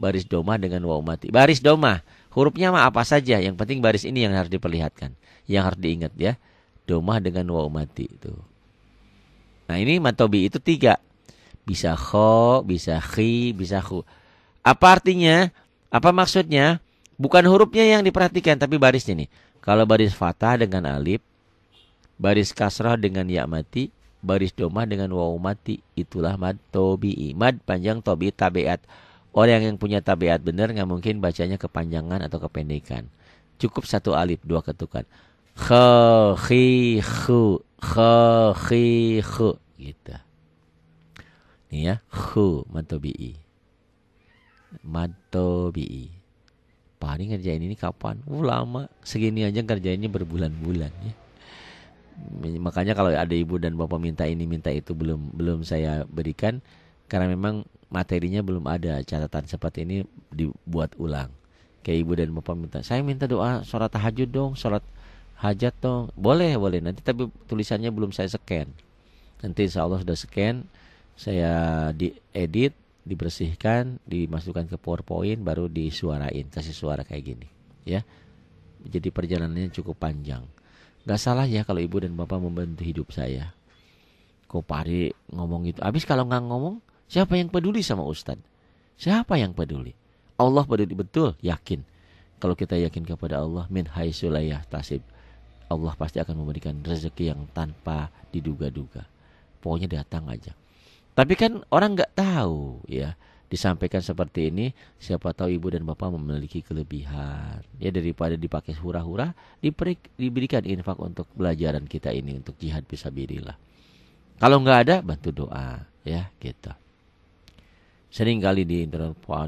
baris doma dengan waw mati. Baris doma Hurufnya mah apa saja. Yang penting baris ini yang harus diperlihatkan. Yang harus diingat ya. Domah dengan waw mati. Itu. Nah ini matobi itu tiga. Bisa kho, bisa khi, bisa khu. Apa artinya? Apa maksudnya? Bukan hurufnya yang diperhatikan tapi barisnya nih. Kalau baris fatah dengan alif, baris kasrah dengan ya mati, baris domah dengan waw mati, itulah mad tobi imad, panjang tobi tabiat. Orang yang punya tabiat benar nggak mungkin bacanya kepanjangan atau kependekan. Cukup satu alif dua ketukan. Khe, khi, khu, khe, khi, khu. Gitu ya hu matobi'i bi. Paling ngerjain ini kapan? Uh, lama segini aja ngerjainnya berbulan-bulan ya makanya kalau ada ibu dan bapak minta ini minta itu belum belum saya berikan karena memang materinya belum ada catatan seperti ini dibuat ulang kayak ibu dan bapak minta saya minta doa sholat tahajud dong sholat hajat dong boleh boleh nanti tapi tulisannya belum saya scan nanti insya Allah sudah scan saya diedit dibersihkan dimasukkan ke powerpoint baru disuarain kasih suara kayak gini ya jadi perjalanannya cukup panjang Gak salah ya kalau ibu dan bapak membantu hidup saya Kopari ngomong itu, Habis kalau nggak ngomong Siapa yang peduli sama Ustad? Siapa yang peduli? Allah peduli betul, yakin Kalau kita yakin kepada Allah Min hai sulayah tasib Allah pasti akan memberikan rezeki yang tanpa diduga-duga Pokoknya datang aja tapi kan orang nggak tahu ya disampaikan seperti ini siapa tahu ibu dan bapak memiliki kelebihan ya daripada dipakai hura-hura diberikan infak untuk pelajaran kita ini untuk jihad bisa birilah kalau nggak ada bantu doa ya kita gitu. sering kali di internet Pak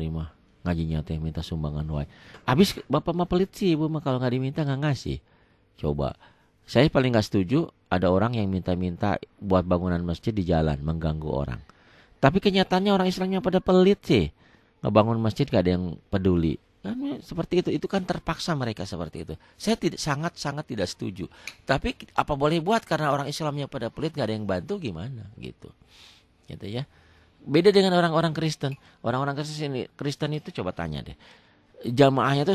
ngajinya teh minta sumbangan wae habis bapak mah pelit sih ibu mah kalau nggak diminta nggak ngasih coba saya paling nggak setuju ada orang yang minta-minta buat bangunan masjid di jalan mengganggu orang. Tapi kenyataannya orang Islamnya pada pelit sih. Ngebangun masjid gak ada yang peduli. Kan seperti itu, itu kan terpaksa mereka seperti itu. Saya tidak sangat-sangat tidak setuju. Tapi apa boleh buat karena orang Islamnya pada pelit gak ada yang bantu gimana gitu. Gitu ya. Beda dengan orang-orang Kristen. Orang-orang Kristen ini Kristen itu coba tanya deh jamaahnya itu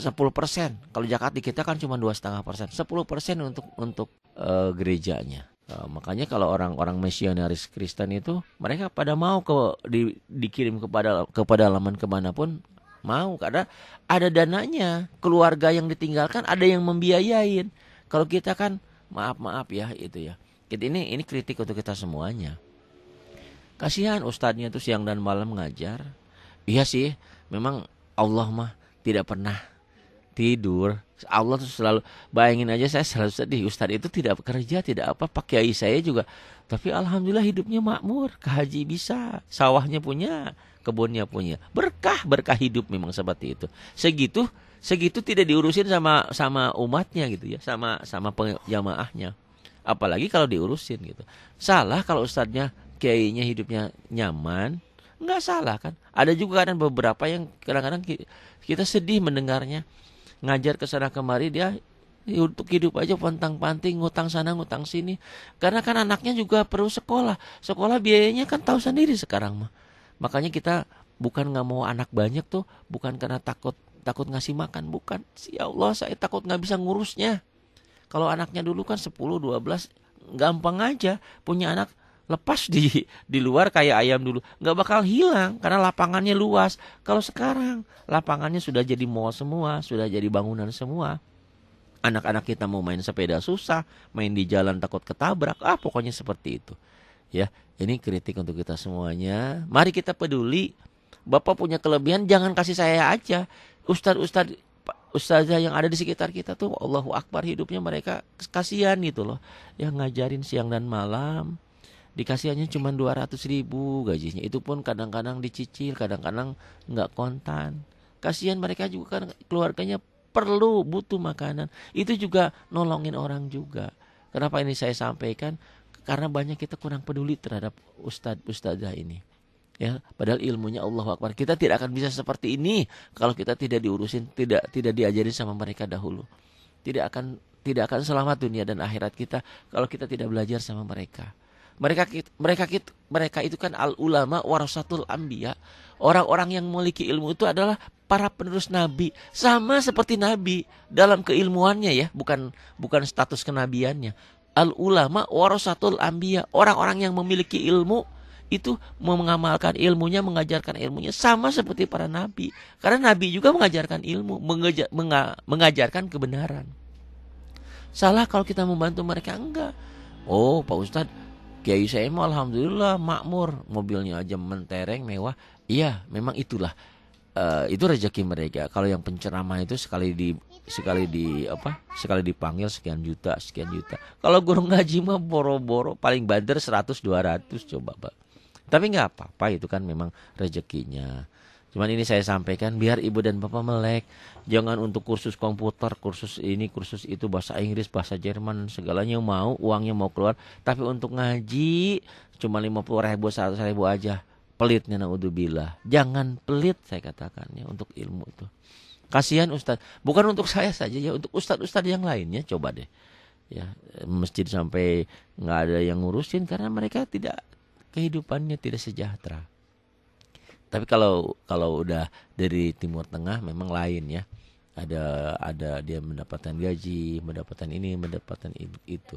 sepuluh persen. Kalau Jakarta kita kan cuma dua setengah persen, sepuluh persen untuk untuk uh, gerejanya. Uh, makanya kalau orang-orang misionaris Kristen itu mereka pada mau ke di, dikirim kepada ke laman kemanapun mau karena ada dananya keluarga yang ditinggalkan ada yang membiayain kalau kita kan maaf maaf ya itu ya kita ini ini kritik untuk kita semuanya kasihan ustadznya itu siang dan malam ngajar iya sih memang Allah mah tidak pernah tidur. Allah tuh selalu bayangin aja saya selalu sedih. Ustadz itu tidak bekerja, tidak apa. Pak Kiai saya juga. Tapi alhamdulillah hidupnya makmur. Kehaji bisa, sawahnya punya, kebunnya punya. Berkah berkah hidup memang seperti itu. Segitu segitu tidak diurusin sama sama umatnya gitu ya, sama sama jamaahnya. Apalagi kalau diurusin gitu. Salah kalau ustadznya kiainya hidupnya nyaman, nggak salah kan ada juga kadang beberapa yang kadang-kadang kita sedih mendengarnya ngajar ke sana kemari dia untuk hidup aja pantang panting ngutang sana ngutang sini karena kan anaknya juga perlu sekolah sekolah biayanya kan tahu sendiri sekarang mah makanya kita bukan nggak mau anak banyak tuh bukan karena takut takut ngasih makan bukan si Allah saya takut nggak bisa ngurusnya kalau anaknya dulu kan 10 12 gampang aja punya anak lepas di di luar kayak ayam dulu nggak bakal hilang karena lapangannya luas kalau sekarang lapangannya sudah jadi mall semua sudah jadi bangunan semua anak-anak kita mau main sepeda susah main di jalan takut ketabrak ah pokoknya seperti itu ya ini kritik untuk kita semuanya mari kita peduli bapak punya kelebihan jangan kasih saya aja ustadz ustadz ustazah yang ada di sekitar kita tuh Allahu Akbar hidupnya mereka kasihan gitu loh yang ngajarin siang dan malam dikasihannya cuma 200 ribu gajinya itu pun kadang-kadang dicicil kadang-kadang nggak kontan kasihan mereka juga kan keluarganya perlu butuh makanan itu juga nolongin orang juga kenapa ini saya sampaikan karena banyak kita kurang peduli terhadap ustadz ustadzah ini ya padahal ilmunya Allah Akbar kita tidak akan bisa seperti ini kalau kita tidak diurusin tidak tidak diajarin sama mereka dahulu tidak akan tidak akan selamat dunia dan akhirat kita kalau kita tidak belajar sama mereka mereka mereka mereka itu kan al ulama warasatul ambia orang-orang yang memiliki ilmu itu adalah para penerus nabi sama seperti nabi dalam keilmuannya ya bukan bukan status kenabiannya al ulama warasatul ambia orang-orang yang memiliki ilmu itu mengamalkan ilmunya mengajarkan ilmunya sama seperti para nabi karena nabi juga mengajarkan ilmu mengeja, menga, mengajarkan kebenaran salah kalau kita membantu mereka enggak oh pak ustadz Kiai saya mah alhamdulillah makmur, mobilnya aja mentereng mewah. Iya, memang itulah uh, itu rezeki mereka. Kalau yang penceramah itu sekali di sekali di apa? Sekali dipanggil sekian juta, sekian juta. Kalau guru ngaji mah boro-boro paling banter 100 200 coba, Pak. Tapi nggak apa-apa itu kan memang rezekinya. Cuman ini saya sampaikan biar ibu dan bapak melek. Jangan untuk kursus komputer, kursus ini, kursus itu, bahasa Inggris, bahasa Jerman, segalanya mau, uangnya mau keluar. Tapi untuk ngaji cuma 50 ribu, 100 ribu aja. Pelitnya naudzubillah. Jangan pelit saya katakan ya untuk ilmu itu. Kasihan Ustadz. Bukan untuk saya saja ya, untuk Ustadz-Ustadz yang lainnya coba deh. Ya, masjid sampai nggak ada yang ngurusin karena mereka tidak kehidupannya tidak sejahtera. Tapi kalau kalau udah dari Timur Tengah memang lain ya. Ada ada dia mendapatkan gaji, mendapatkan ini, mendapatkan itu.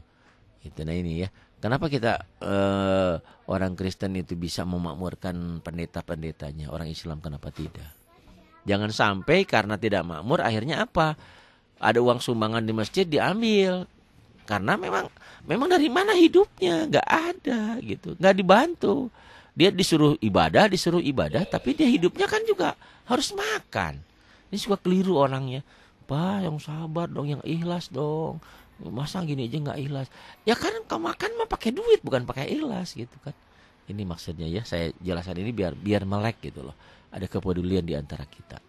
Itu nah ini ya. Kenapa kita uh, orang Kristen itu bisa memakmurkan pendeta-pendetanya, orang Islam kenapa tidak? Jangan sampai karena tidak makmur akhirnya apa? Ada uang sumbangan di masjid diambil karena memang memang dari mana hidupnya nggak ada gitu, nggak dibantu. Dia disuruh ibadah, disuruh ibadah, tapi dia hidupnya kan juga harus makan. Ini suka keliru orangnya. Pak, yang sabar dong, yang ikhlas dong. Masa gini aja nggak ikhlas? Ya kan kamu makan mah pakai duit bukan pakai ikhlas gitu kan. Ini maksudnya ya, saya jelaskan ini biar biar melek gitu loh. Ada kepedulian di antara kita.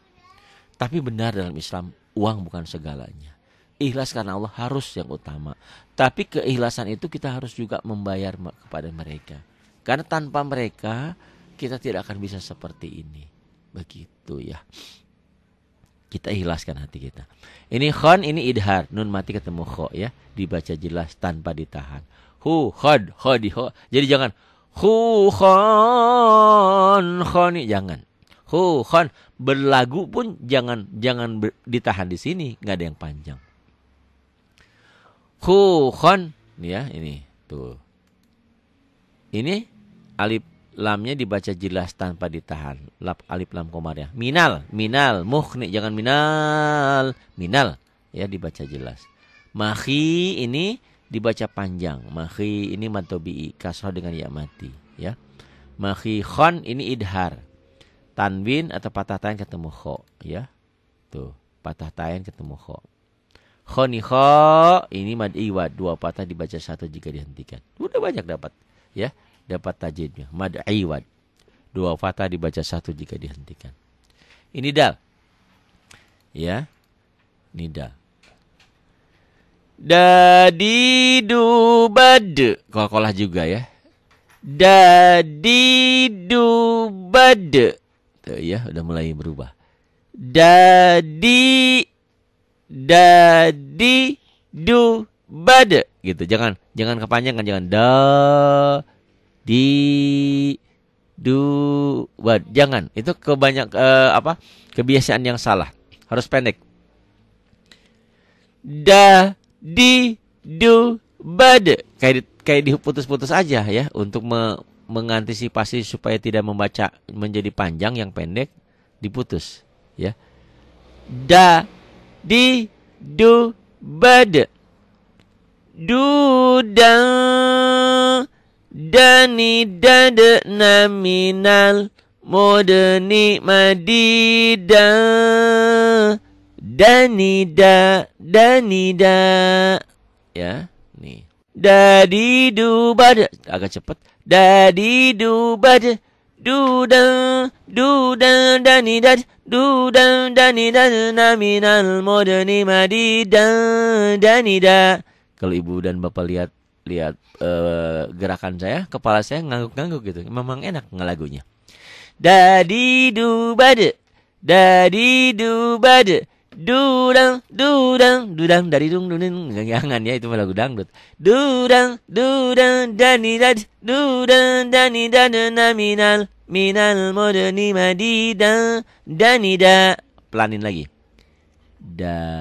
Tapi benar dalam Islam uang bukan segalanya. Ikhlas karena Allah harus yang utama. Tapi keikhlasan itu kita harus juga membayar kepada mereka. Karena tanpa mereka kita tidak akan bisa seperti ini. Begitu ya. Kita ikhlaskan hati kita. Ini khon, ini idhar. Nun mati ketemu kho ya. Dibaca jelas tanpa ditahan. Hu, khod, khodi, ho. Jadi jangan hu, khon, khoni. Jangan. Hu, khon. Berlagu pun jangan jangan ber, ditahan di sini. Nggak ada yang panjang. Hu, khon. Ya, ini. Tuh. Ini alif lamnya dibaca jelas tanpa ditahan. Lap alif lam komar ya Minal, minal, muhni jangan minal, minal ya dibaca jelas. Mahi ini dibaca panjang. Mahi ini matobi kasroh dengan ya mati ya. Mahi khon ini idhar. Tanwin atau patah tayan ketemu kho ya. Tuh, patah tayan ketemu kho. kho ini mad iwa dua patah dibaca satu jika dihentikan. Udah banyak dapat ya dapat tajidnya mad iwad dua fatah dibaca satu jika dihentikan ini dal ya ini dal dadi dubad kolah juga ya dadi dubad Tuh, ya udah mulai berubah dadi dadi dubad gitu jangan jangan kepanjangan jangan da di du buat jangan itu kebanyak eh, apa kebiasaan yang salah harus pendek da di du bad kayak kayak diputus-putus aja ya untuk me, mengantisipasi supaya tidak membaca menjadi panjang yang pendek diputus ya da di du bad dudan dani dadna minal modeni madida Dani Dani danida ya nih dadi bad agak cepet dadi Dudang dudan dudan Dudang dudan danidad naminal modeni madida danida kalau ibu dan bapak lihat lihat uh, gerakan saya kepala saya ngangguk-ngangguk gitu memang enak ngelagunya dadi dubade dadi dubade dudang dudang dudang dari dung dunin jangan ya itu gudang dud. dudang dudang dani dad dudang dani dad naminal minal moderni madida danida pelanin lagi Dadi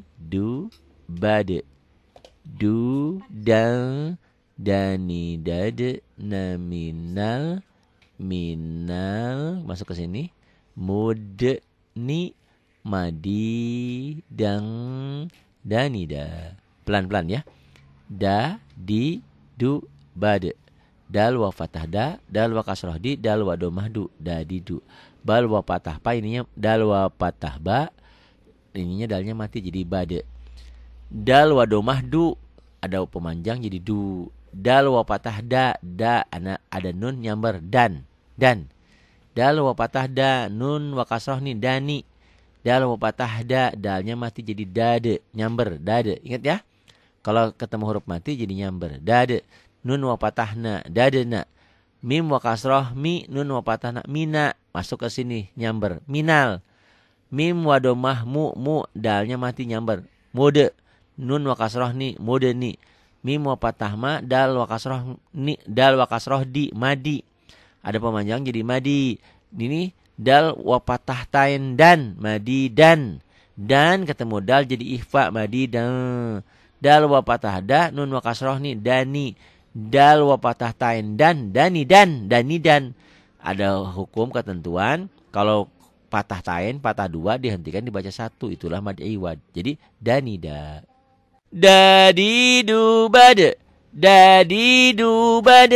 di du bade du dal dani dad naminal minal masuk ke sini mud ni madi dang danida pelan-pelan ya da di du bad dal wa fatah da dal wa kasroh di dal wa domah du da di du bal wa patah pa ininya dal wa patah ba ininya dalnya mati jadi bade Dal wa domah du ada pemanjang jadi du. Dal wa patah da da ana ada nun nyamber dan dan. Dal wa patah da nun wa kasroh nih dani. Dal wa patah da dalnya mati jadi dade nyamber dade. Ingat ya. Kalau ketemu huruf mati jadi nyamber dade. Nun wa dade na Mim wa kasroh mi nun wa na mina masuk ke sini nyamber minal. Mim wa domah mu mu dalnya mati nyamber mode nun wakasroh ni mode ni mim wa ma dal wakasroh ni dal wakasroh di madi ada pemanjang jadi madi ini dal wa tain dan madi dan dan ketemu dal jadi ihfa madi dan dal wa da nun wakasroh ni dani dal wa tain dan dani dan dani dan ada hukum ketentuan kalau patah tain, patah dua dihentikan dibaca satu itulah mad iwad. Jadi dani da Dadi dubad, dadi dubad,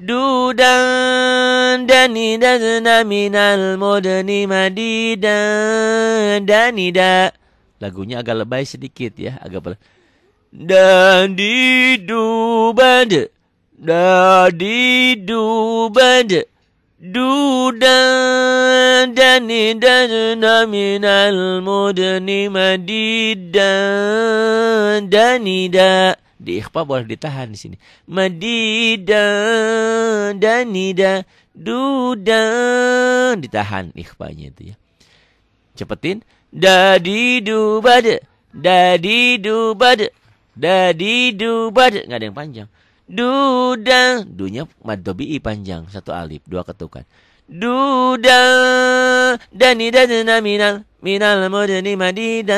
dudan dani dazna minal mudni madidan dani da. Lagunya agak lebay sedikit ya, agak pelan. Dadi dubad, dadi dubad, دودا دندن من المدن مديدا دندا di ikhfa boleh ditahan di sini. madidan danida dudan ditahan ikhfanya itu ya. Cepetin dadi dubad dadi dubad dadi dubad nggak ada yang panjang. Duda. Dunya madobi i panjang. Satu alif. Dua ketukan. Duda. Dani dana minal. Minal mudani madida.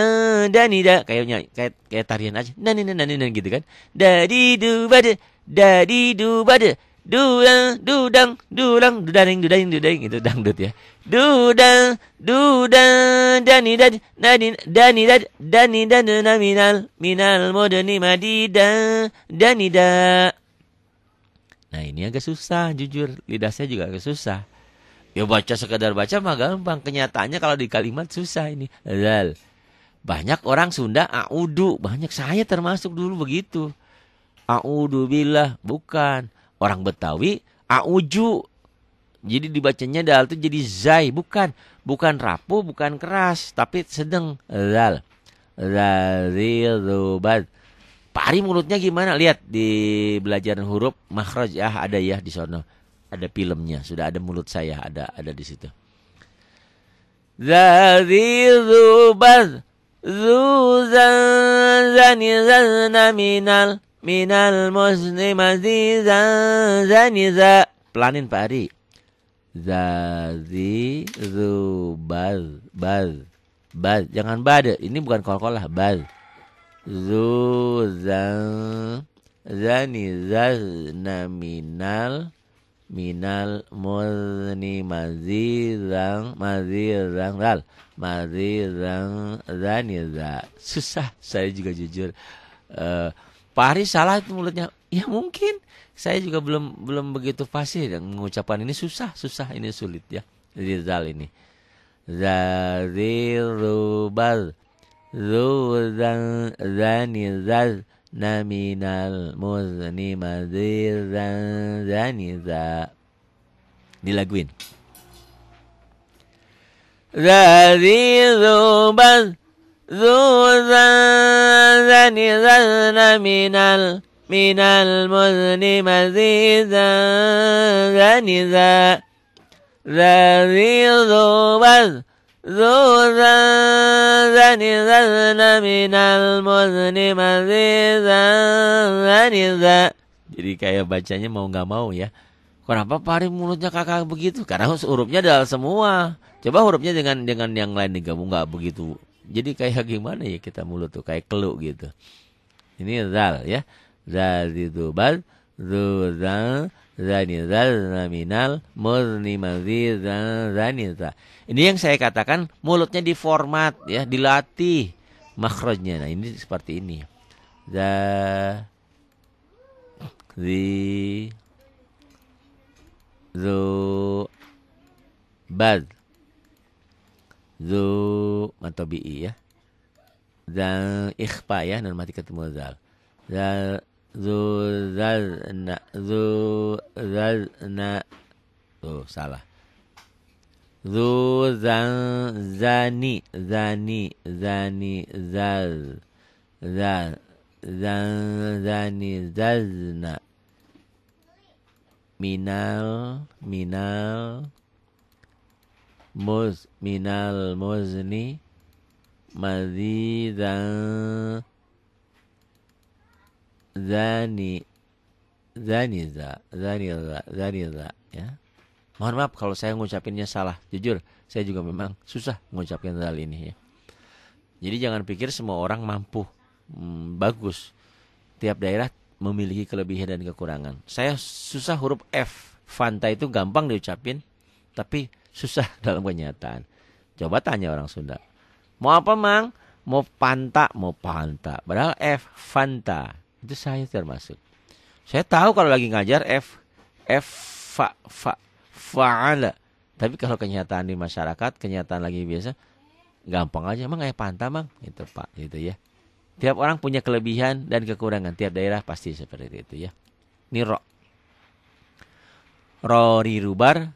Dani da. Kayaknya kayak, kayak tarian aja. Dani dani dani gitu kan. Dadi bade. Dadi bade. Dudang, dudang, dudang, dudaring, dudaring, dudaring itu dangdut ya. Dudang, dudang, dani dad, dani dani dad, dani dana minal, minal dani madida, dani da. Nah ini agak susah jujur lidah saya juga agak susah. Ya baca sekadar baca mah gampang. Kenyataannya kalau di kalimat susah ini. Lel. Banyak orang Sunda audu. Banyak saya termasuk dulu begitu. Audu billah. Bukan. Orang Betawi auju. Jadi dibacanya dal itu jadi zai. Bukan. Bukan rapuh, bukan keras. Tapi sedang. Lal. Lalirubat. Pak Ari mulutnya gimana? Lihat di belajar huruf makhraj ya ada ya di sana Ada filmnya, sudah ada mulut saya ada ada di situ. Dari zubaz zuzan zani zana minal minal zani za pelanin Pak Ari. Zazi zubaz baz jangan bad ini bukan kol kolah bal. Zan Zani zazna minal minal muzni mazirang mazirang ral zani za susah saya juga jujur uh, eh, pari salah itu mulutnya ya mungkin saya juga belum belum begitu fasih dan mengucapkan ini susah susah ini sulit ya Rizal ini zazirubal Zuzan zani zaz naminal muzni mazizan zaniza. Dilaguin. Zazizu zubaz Zuzan zani zaz naminal minal muzni mazizan zaniza. Zazizu baz ذو زنزن زن من المزن مزيزا Jadi kayak bacanya mau nggak mau ya. Kenapa pari mulutnya kakak begitu? Karena hurufnya adalah semua. Coba hurufnya dengan dengan yang lain digabung nggak begitu. Jadi kayak gimana ya kita mulut tuh kayak keluk gitu. Ini zal ya. Zal itu bal, zal zani zalna minal murni madhi zanita. Ini yang saya katakan mulutnya diformat ya, dilatih makhrajnya. Nah, ini seperti ini. Za zi zu bad zu matobi ya. ya dan ikhfa ya non ketemu zal zal ذو ذذنا ذو ذذنا تو salah ذو ذن زاني زاني زاني ذذ ذن زاني ذذن minal minal muz minal muzni mazidan zani Zani, zani za za zani za ya mohon maaf kalau saya ngucapinnya salah jujur saya juga memang susah mengucapkan hal ini ya jadi jangan pikir semua orang mampu hmm, bagus tiap daerah memiliki kelebihan dan kekurangan saya susah huruf F Fanta itu gampang diucapin tapi susah dalam kenyataan coba tanya orang Sunda mau apa mang mau panta mau panta padahal F Fanta itu saya termasuk. Saya tahu kalau lagi ngajar F F fa fa faala. Tapi kalau kenyataan di masyarakat, kenyataan lagi biasa, gampang aja emang kayak pantah mang itu pak gitu ya tiap orang punya kelebihan dan kekurangan tiap daerah pasti seperti itu ya niro rori rubar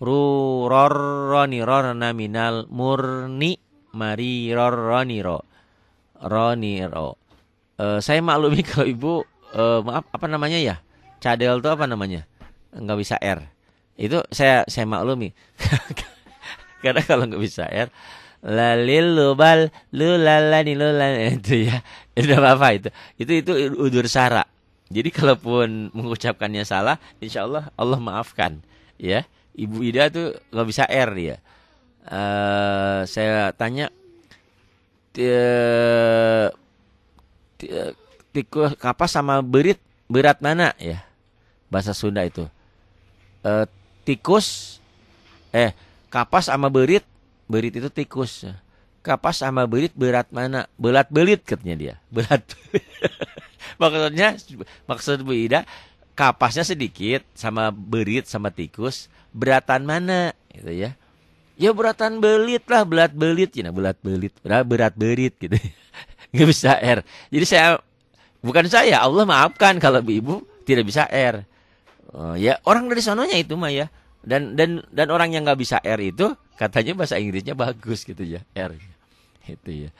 ruror roniror minal murni mari ror ro, ro Uh, saya maklumi kalau ibu uh, maaf apa namanya ya cadel tuh apa namanya nggak bisa R itu saya saya maklumi karena kalau nggak bisa R lalil lubal lulalani lulan itu ya itu apa, apa itu itu itu udur sara jadi kalaupun mengucapkannya salah insya Allah Allah maafkan ya ibu Ida tuh nggak bisa R ya uh, saya tanya Eh, tikus kapas sama berit berat mana ya bahasa Sunda itu e, tikus eh kapas sama berit berit itu tikus kapas sama berit berat mana belat belit katanya dia belat maksudnya maksud Bu Ida kapasnya sedikit sama berit sama tikus beratan mana gitu ya ya beratan belit lah belat belit ya belat belit berat berat berit gitu nggak bisa R. Jadi saya bukan saya, Allah maafkan kalau ibu tidak bisa R. Oh, ya orang dari sononya itu mah ya. Dan dan dan orang yang nggak bisa R itu katanya bahasa Inggrisnya bagus gitu ya R. Itu ya.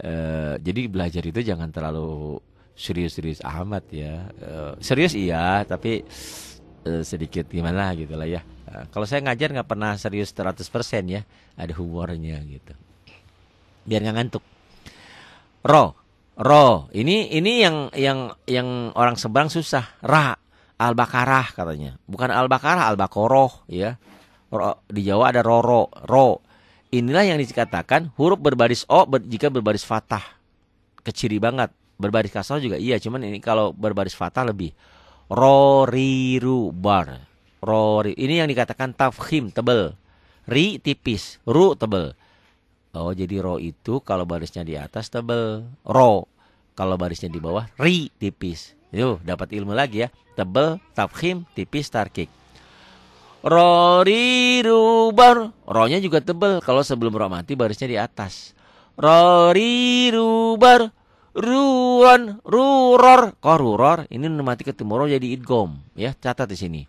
E, jadi belajar itu jangan terlalu serius-serius amat ya. E, serius iya, tapi eh, sedikit gimana gitu lah ya. kalau saya ngajar nggak pernah serius 100% ya. Ada humornya gitu. Biar nggak ngantuk. Ro. Ro. Ini ini yang yang yang orang seberang susah. Ra. Al-Baqarah katanya. Bukan Al-Baqarah, Al-Baqarah ya. Ro, di Jawa ada roro, ro. Inilah yang dikatakan huruf berbaris o ber, jika berbaris fathah. Keciri banget. Berbaris kasar juga iya, cuman ini kalau berbaris fathah lebih roriru bar. Rori. Ini yang dikatakan tafhim tebel. Ri tipis, ru tebel. Oh jadi ro itu kalau barisnya di atas tebel ro, kalau barisnya di bawah ri tipis. yuk dapat ilmu lagi ya. Tebel, tafkhim, tipis, tarkik. Ro ri ru bar. Ro-nya juga tebel kalau sebelum ro mati barisnya di atas. Ro ri ru bar. Ruron, ruror, koruror. Ini mati ketemu ro jadi idgom ya. Catat di sini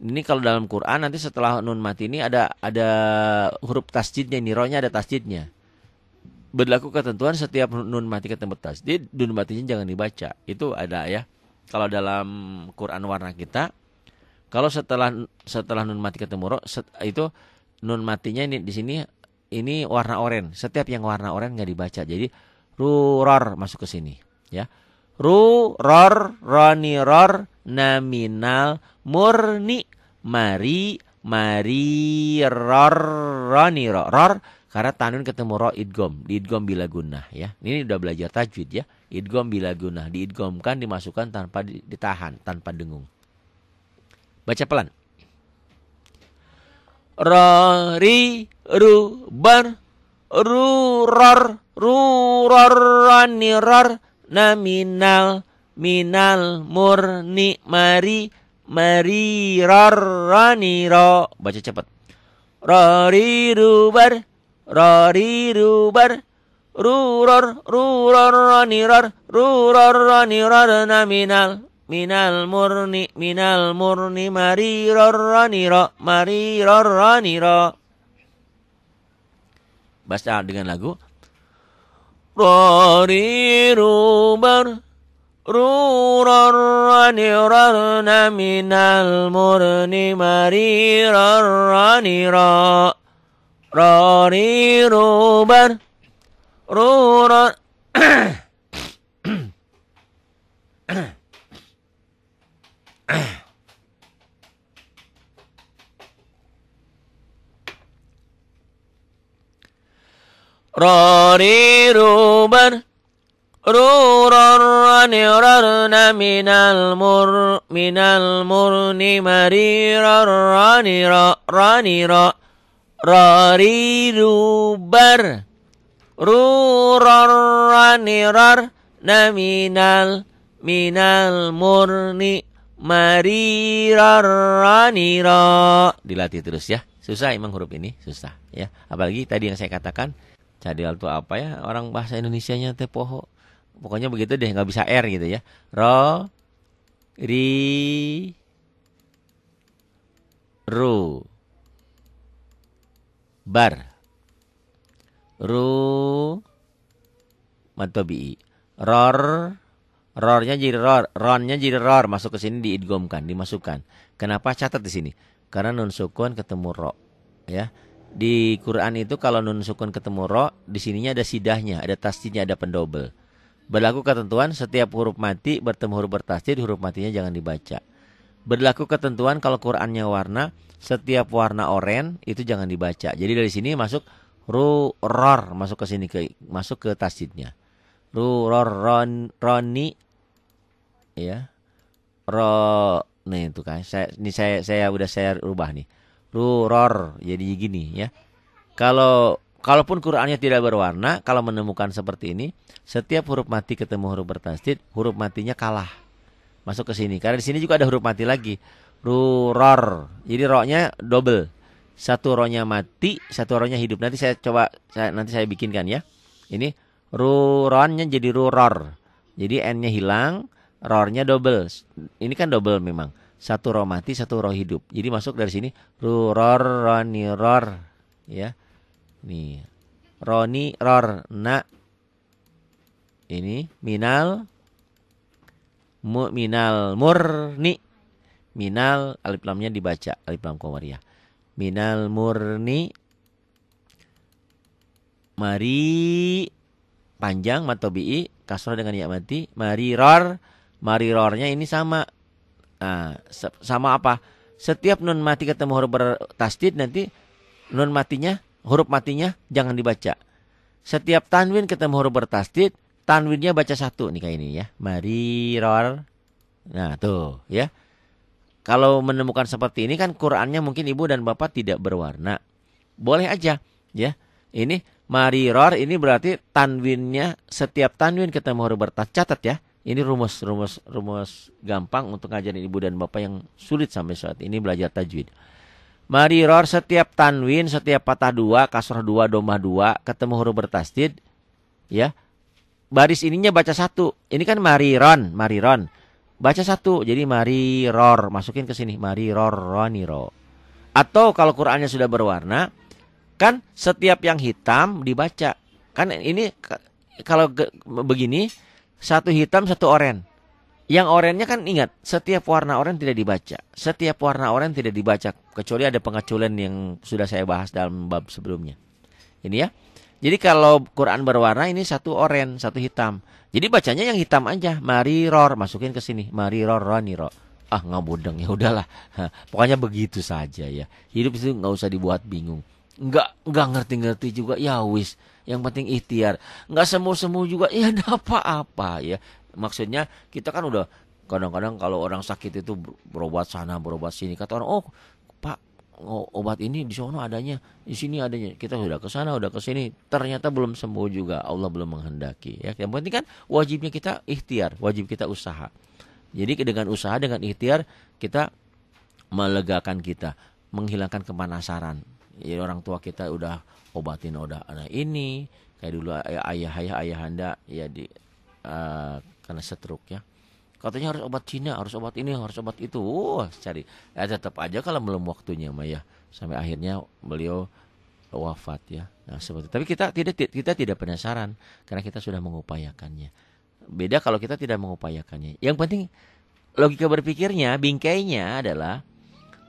ini kalau dalam Quran nanti setelah nun mati ini ada ada huruf tasjidnya ini rohnya ada tasjidnya berlaku ketentuan setiap nun mati ketemu tasjid nun matinya jangan dibaca itu ada ya kalau dalam Quran warna kita kalau setelah setelah nun mati ketemu roh set, itu nun matinya ini di sini ini warna oranye setiap yang warna oranye nggak dibaca jadi ruror masuk ke sini ya ru ror roni ror naminal murni mari mari ror roni ror, ror karena tanun ketemu ro idgom di idgom bila gunah ya ini udah belajar tajwid ya idgom bila gunah kan dimasukkan tanpa ditahan tanpa dengung baca pelan Rari ru bar ru ror ru ror rani ror naminal minal murni mari mari ror ro baca cepat rori rubar rori rubar ruror ruror rani ror ruror rani ror na minal murni minal murni mari ror ro mari ro baca dengan lagu rori rubar رورا رن من المرن مريرا رنرا راري روبر رورا راري روبر رورا رنررن من المر من المرن مريرا رنرا رنرا راريرو بر رورا رنررن من من المرن مريرا رنرا dilatih terus ya susah emang huruf ini susah ya apalagi tadi yang saya katakan cadel itu apa ya orang bahasa Indonesianya teh poho pokoknya begitu deh nggak bisa r gitu ya ro ri ru bar ru matobi ror rornya jadi ror ronnya jadi ror masuk ke sini diidgomkan dimasukkan kenapa catat di sini karena nun sukun ketemu ro ya di Quran itu kalau nun sukun ketemu ro di sininya ada sidahnya ada tasdinya, ada pendobel Berlaku ketentuan setiap huruf mati bertemu huruf bertasdid huruf matinya jangan dibaca. Berlaku ketentuan kalau Qur'annya warna setiap warna oren itu jangan dibaca. Jadi dari sini masuk ru ror masuk ke sini ke masuk ke tasdidnya. Ru ror ron roni ya. Ro nih itu kan saya ini saya saya udah saya rubah nih. Ru ror jadi gini ya. Kalau Kalaupun Qur'annya tidak berwarna, kalau menemukan seperti ini, setiap huruf mati ketemu huruf bertasdid, huruf matinya kalah. Masuk ke sini. Karena di sini juga ada huruf mati lagi. Ruror. Jadi roknya double. Satu ronya mati, satu ronya hidup. Nanti saya coba saya, nanti saya bikinkan ya. Ini ruronnya jadi ruror. Jadi n-nya hilang, rornya double. Ini kan double memang. Satu roh mati, satu roh hidup. Jadi masuk dari sini ruror roniror ya. Nih. Roni rorna. Ini minal mu, minal murni. Minal alif lamnya dibaca alif lam komariah. Minal murni mari panjang matobi'i kasroh dengan ya mati mari ror mari rornya ini sama nah, sama apa setiap nun mati ketemu huruf bertasdid nanti nun matinya huruf matinya jangan dibaca. Setiap tanwin ketemu huruf bertasdid, tanwinnya baca satu nih kayak ini ya. Mari ror. Nah, tuh ya. Kalau menemukan seperti ini kan Qur'annya mungkin ibu dan bapak tidak berwarna. Boleh aja ya. Ini mari ror ini berarti tanwinnya setiap tanwin ketemu huruf bertasdid catat ya. Ini rumus rumus rumus gampang untuk ngajarin ibu dan bapak yang sulit sampai saat ini belajar tajwid. Mariror setiap tanwin, setiap patah dua, kasroh dua, domah dua, ketemu huruf bertasdid, ya. Baris ininya baca satu. Ini kan mariron, mariron. Baca satu, jadi mariror. Masukin ke sini, mariror, roniro. Atau kalau Qurannya sudah berwarna, kan setiap yang hitam dibaca. Kan ini kalau begini, satu hitam, satu oranye. Yang oranye kan ingat, setiap warna oranye tidak dibaca. Setiap warna oranye tidak dibaca kecuali ada pengecualian yang sudah saya bahas dalam bab sebelumnya. Ini ya. Jadi kalau Quran berwarna ini satu oranye, satu hitam. Jadi bacanya yang hitam aja. Mari ror masukin ke sini. Mari ror niro Ah nggak bodeng ya udahlah. pokoknya begitu saja ya. Hidup itu nggak usah dibuat bingung. Nggak nggak ngerti-ngerti juga ya wis. Yang penting ikhtiar. Nggak semu-semu juga ya apa-apa ya maksudnya kita kan udah kadang-kadang kalau orang sakit itu berobat sana berobat sini kata orang oh pak oh, obat ini di sono adanya di sini adanya kita sudah ke sana sudah ke sini ternyata belum sembuh juga Allah belum menghendaki ya yang penting kan wajibnya kita ikhtiar wajib kita usaha jadi dengan usaha dengan ikhtiar kita melegakan kita menghilangkan kepanasaran ya orang tua kita udah obatin udah anak ini kayak dulu ayah ayah ayah anda ya di uh, karena stroke ya. Katanya harus obat Cina, harus obat ini, harus obat itu. Wah, cari. Ya tetap aja kalau belum waktunya Maya. Sampai akhirnya beliau wafat ya. Nah, seperti tapi kita tidak kita tidak penasaran karena kita sudah mengupayakannya. Beda kalau kita tidak mengupayakannya. Yang penting logika berpikirnya, bingkainya adalah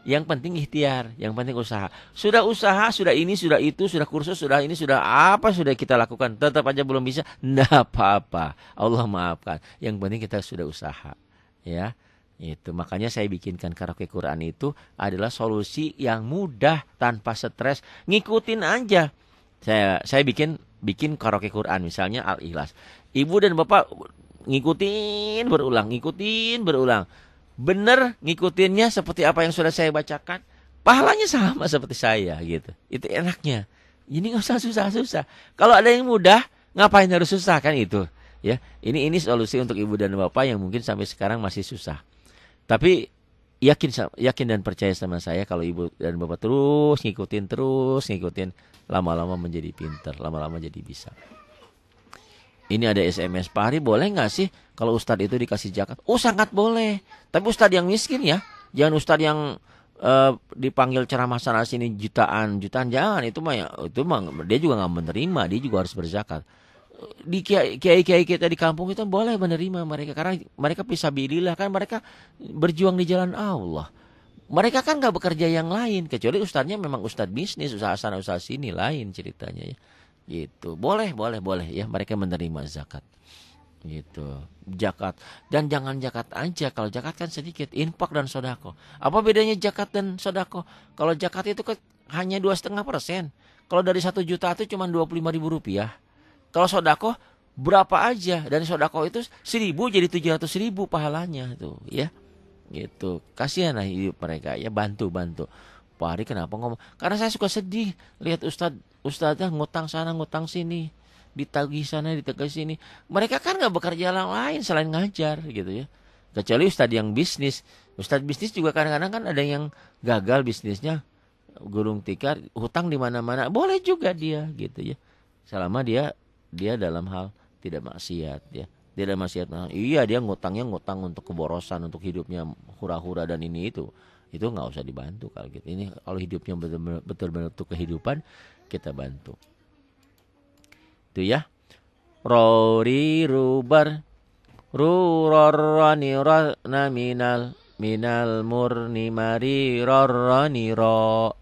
yang penting ikhtiar, yang penting usaha. Sudah usaha, sudah ini, sudah itu, sudah kursus, sudah ini, sudah apa sudah kita lakukan, tetap aja belum bisa, Nah, apa-apa. Allah maafkan. Yang penting kita sudah usaha, ya. Itu makanya saya bikinkan karaoke Quran itu adalah solusi yang mudah tanpa stres, ngikutin aja. Saya saya bikin bikin karaoke Quran misalnya Al-Ikhlas. Ibu dan bapak ngikutin berulang, ngikutin berulang benar ngikutinnya seperti apa yang sudah saya bacakan, pahalanya sama seperti saya gitu. Itu enaknya. Ini nggak usah susah-susah. Kalau ada yang mudah, ngapain harus susah kan itu? Ya, ini ini solusi untuk ibu dan bapak yang mungkin sampai sekarang masih susah. Tapi yakin yakin dan percaya sama saya kalau ibu dan bapak terus ngikutin terus ngikutin lama-lama menjadi pinter, lama-lama jadi bisa ini ada SMS Pak Hari boleh nggak sih kalau Ustadz itu dikasih jaket? Oh sangat boleh. Tapi Ustadz yang miskin ya, jangan Ustadz yang uh, dipanggil ceramah sana sini jutaan jutaan jangan itu mah ya, itu mah dia juga nggak menerima dia juga harus berzakat di kiai kiai kita di kampung itu boleh menerima mereka karena mereka bisa bililah kan mereka berjuang di jalan Allah mereka kan nggak bekerja yang lain kecuali ustadznya memang ustadz bisnis usaha sana usaha sini lain ceritanya ya Gitu. Boleh, boleh, boleh ya mereka menerima zakat. Gitu. Zakat. Dan jangan zakat aja. Kalau zakat kan sedikit. Infak dan sodako. Apa bedanya zakat dan sodako? Kalau zakat itu kan hanya dua setengah persen. Kalau dari satu juta itu cuma dua puluh lima ribu rupiah. Kalau sodako berapa aja dan sodako itu seribu jadi tujuh ratus ribu pahalanya tuh ya gitu kasihan lah hidup mereka ya bantu bantu Pak Hari kenapa ngomong karena saya suka sedih lihat Ustadz ustazah ngutang sana ngutang sini ditagih sana ditagih sini mereka kan nggak bekerja yang lain selain ngajar gitu ya kecuali ustadz yang bisnis ustadz bisnis juga kadang-kadang kan ada yang gagal bisnisnya gurung tikar hutang di mana-mana boleh juga dia gitu ya selama dia dia dalam hal tidak maksiat ya dalam maksiat nah, iya dia ngutangnya ngutang untuk keborosan untuk hidupnya hura-hura dan ini itu itu nggak usah dibantu kalau gitu ini kalau hidupnya betul-betul untuk kehidupan kita bantu. Itu ya. Rori rubar rurorrani rana minal minal murni mari rorrani ro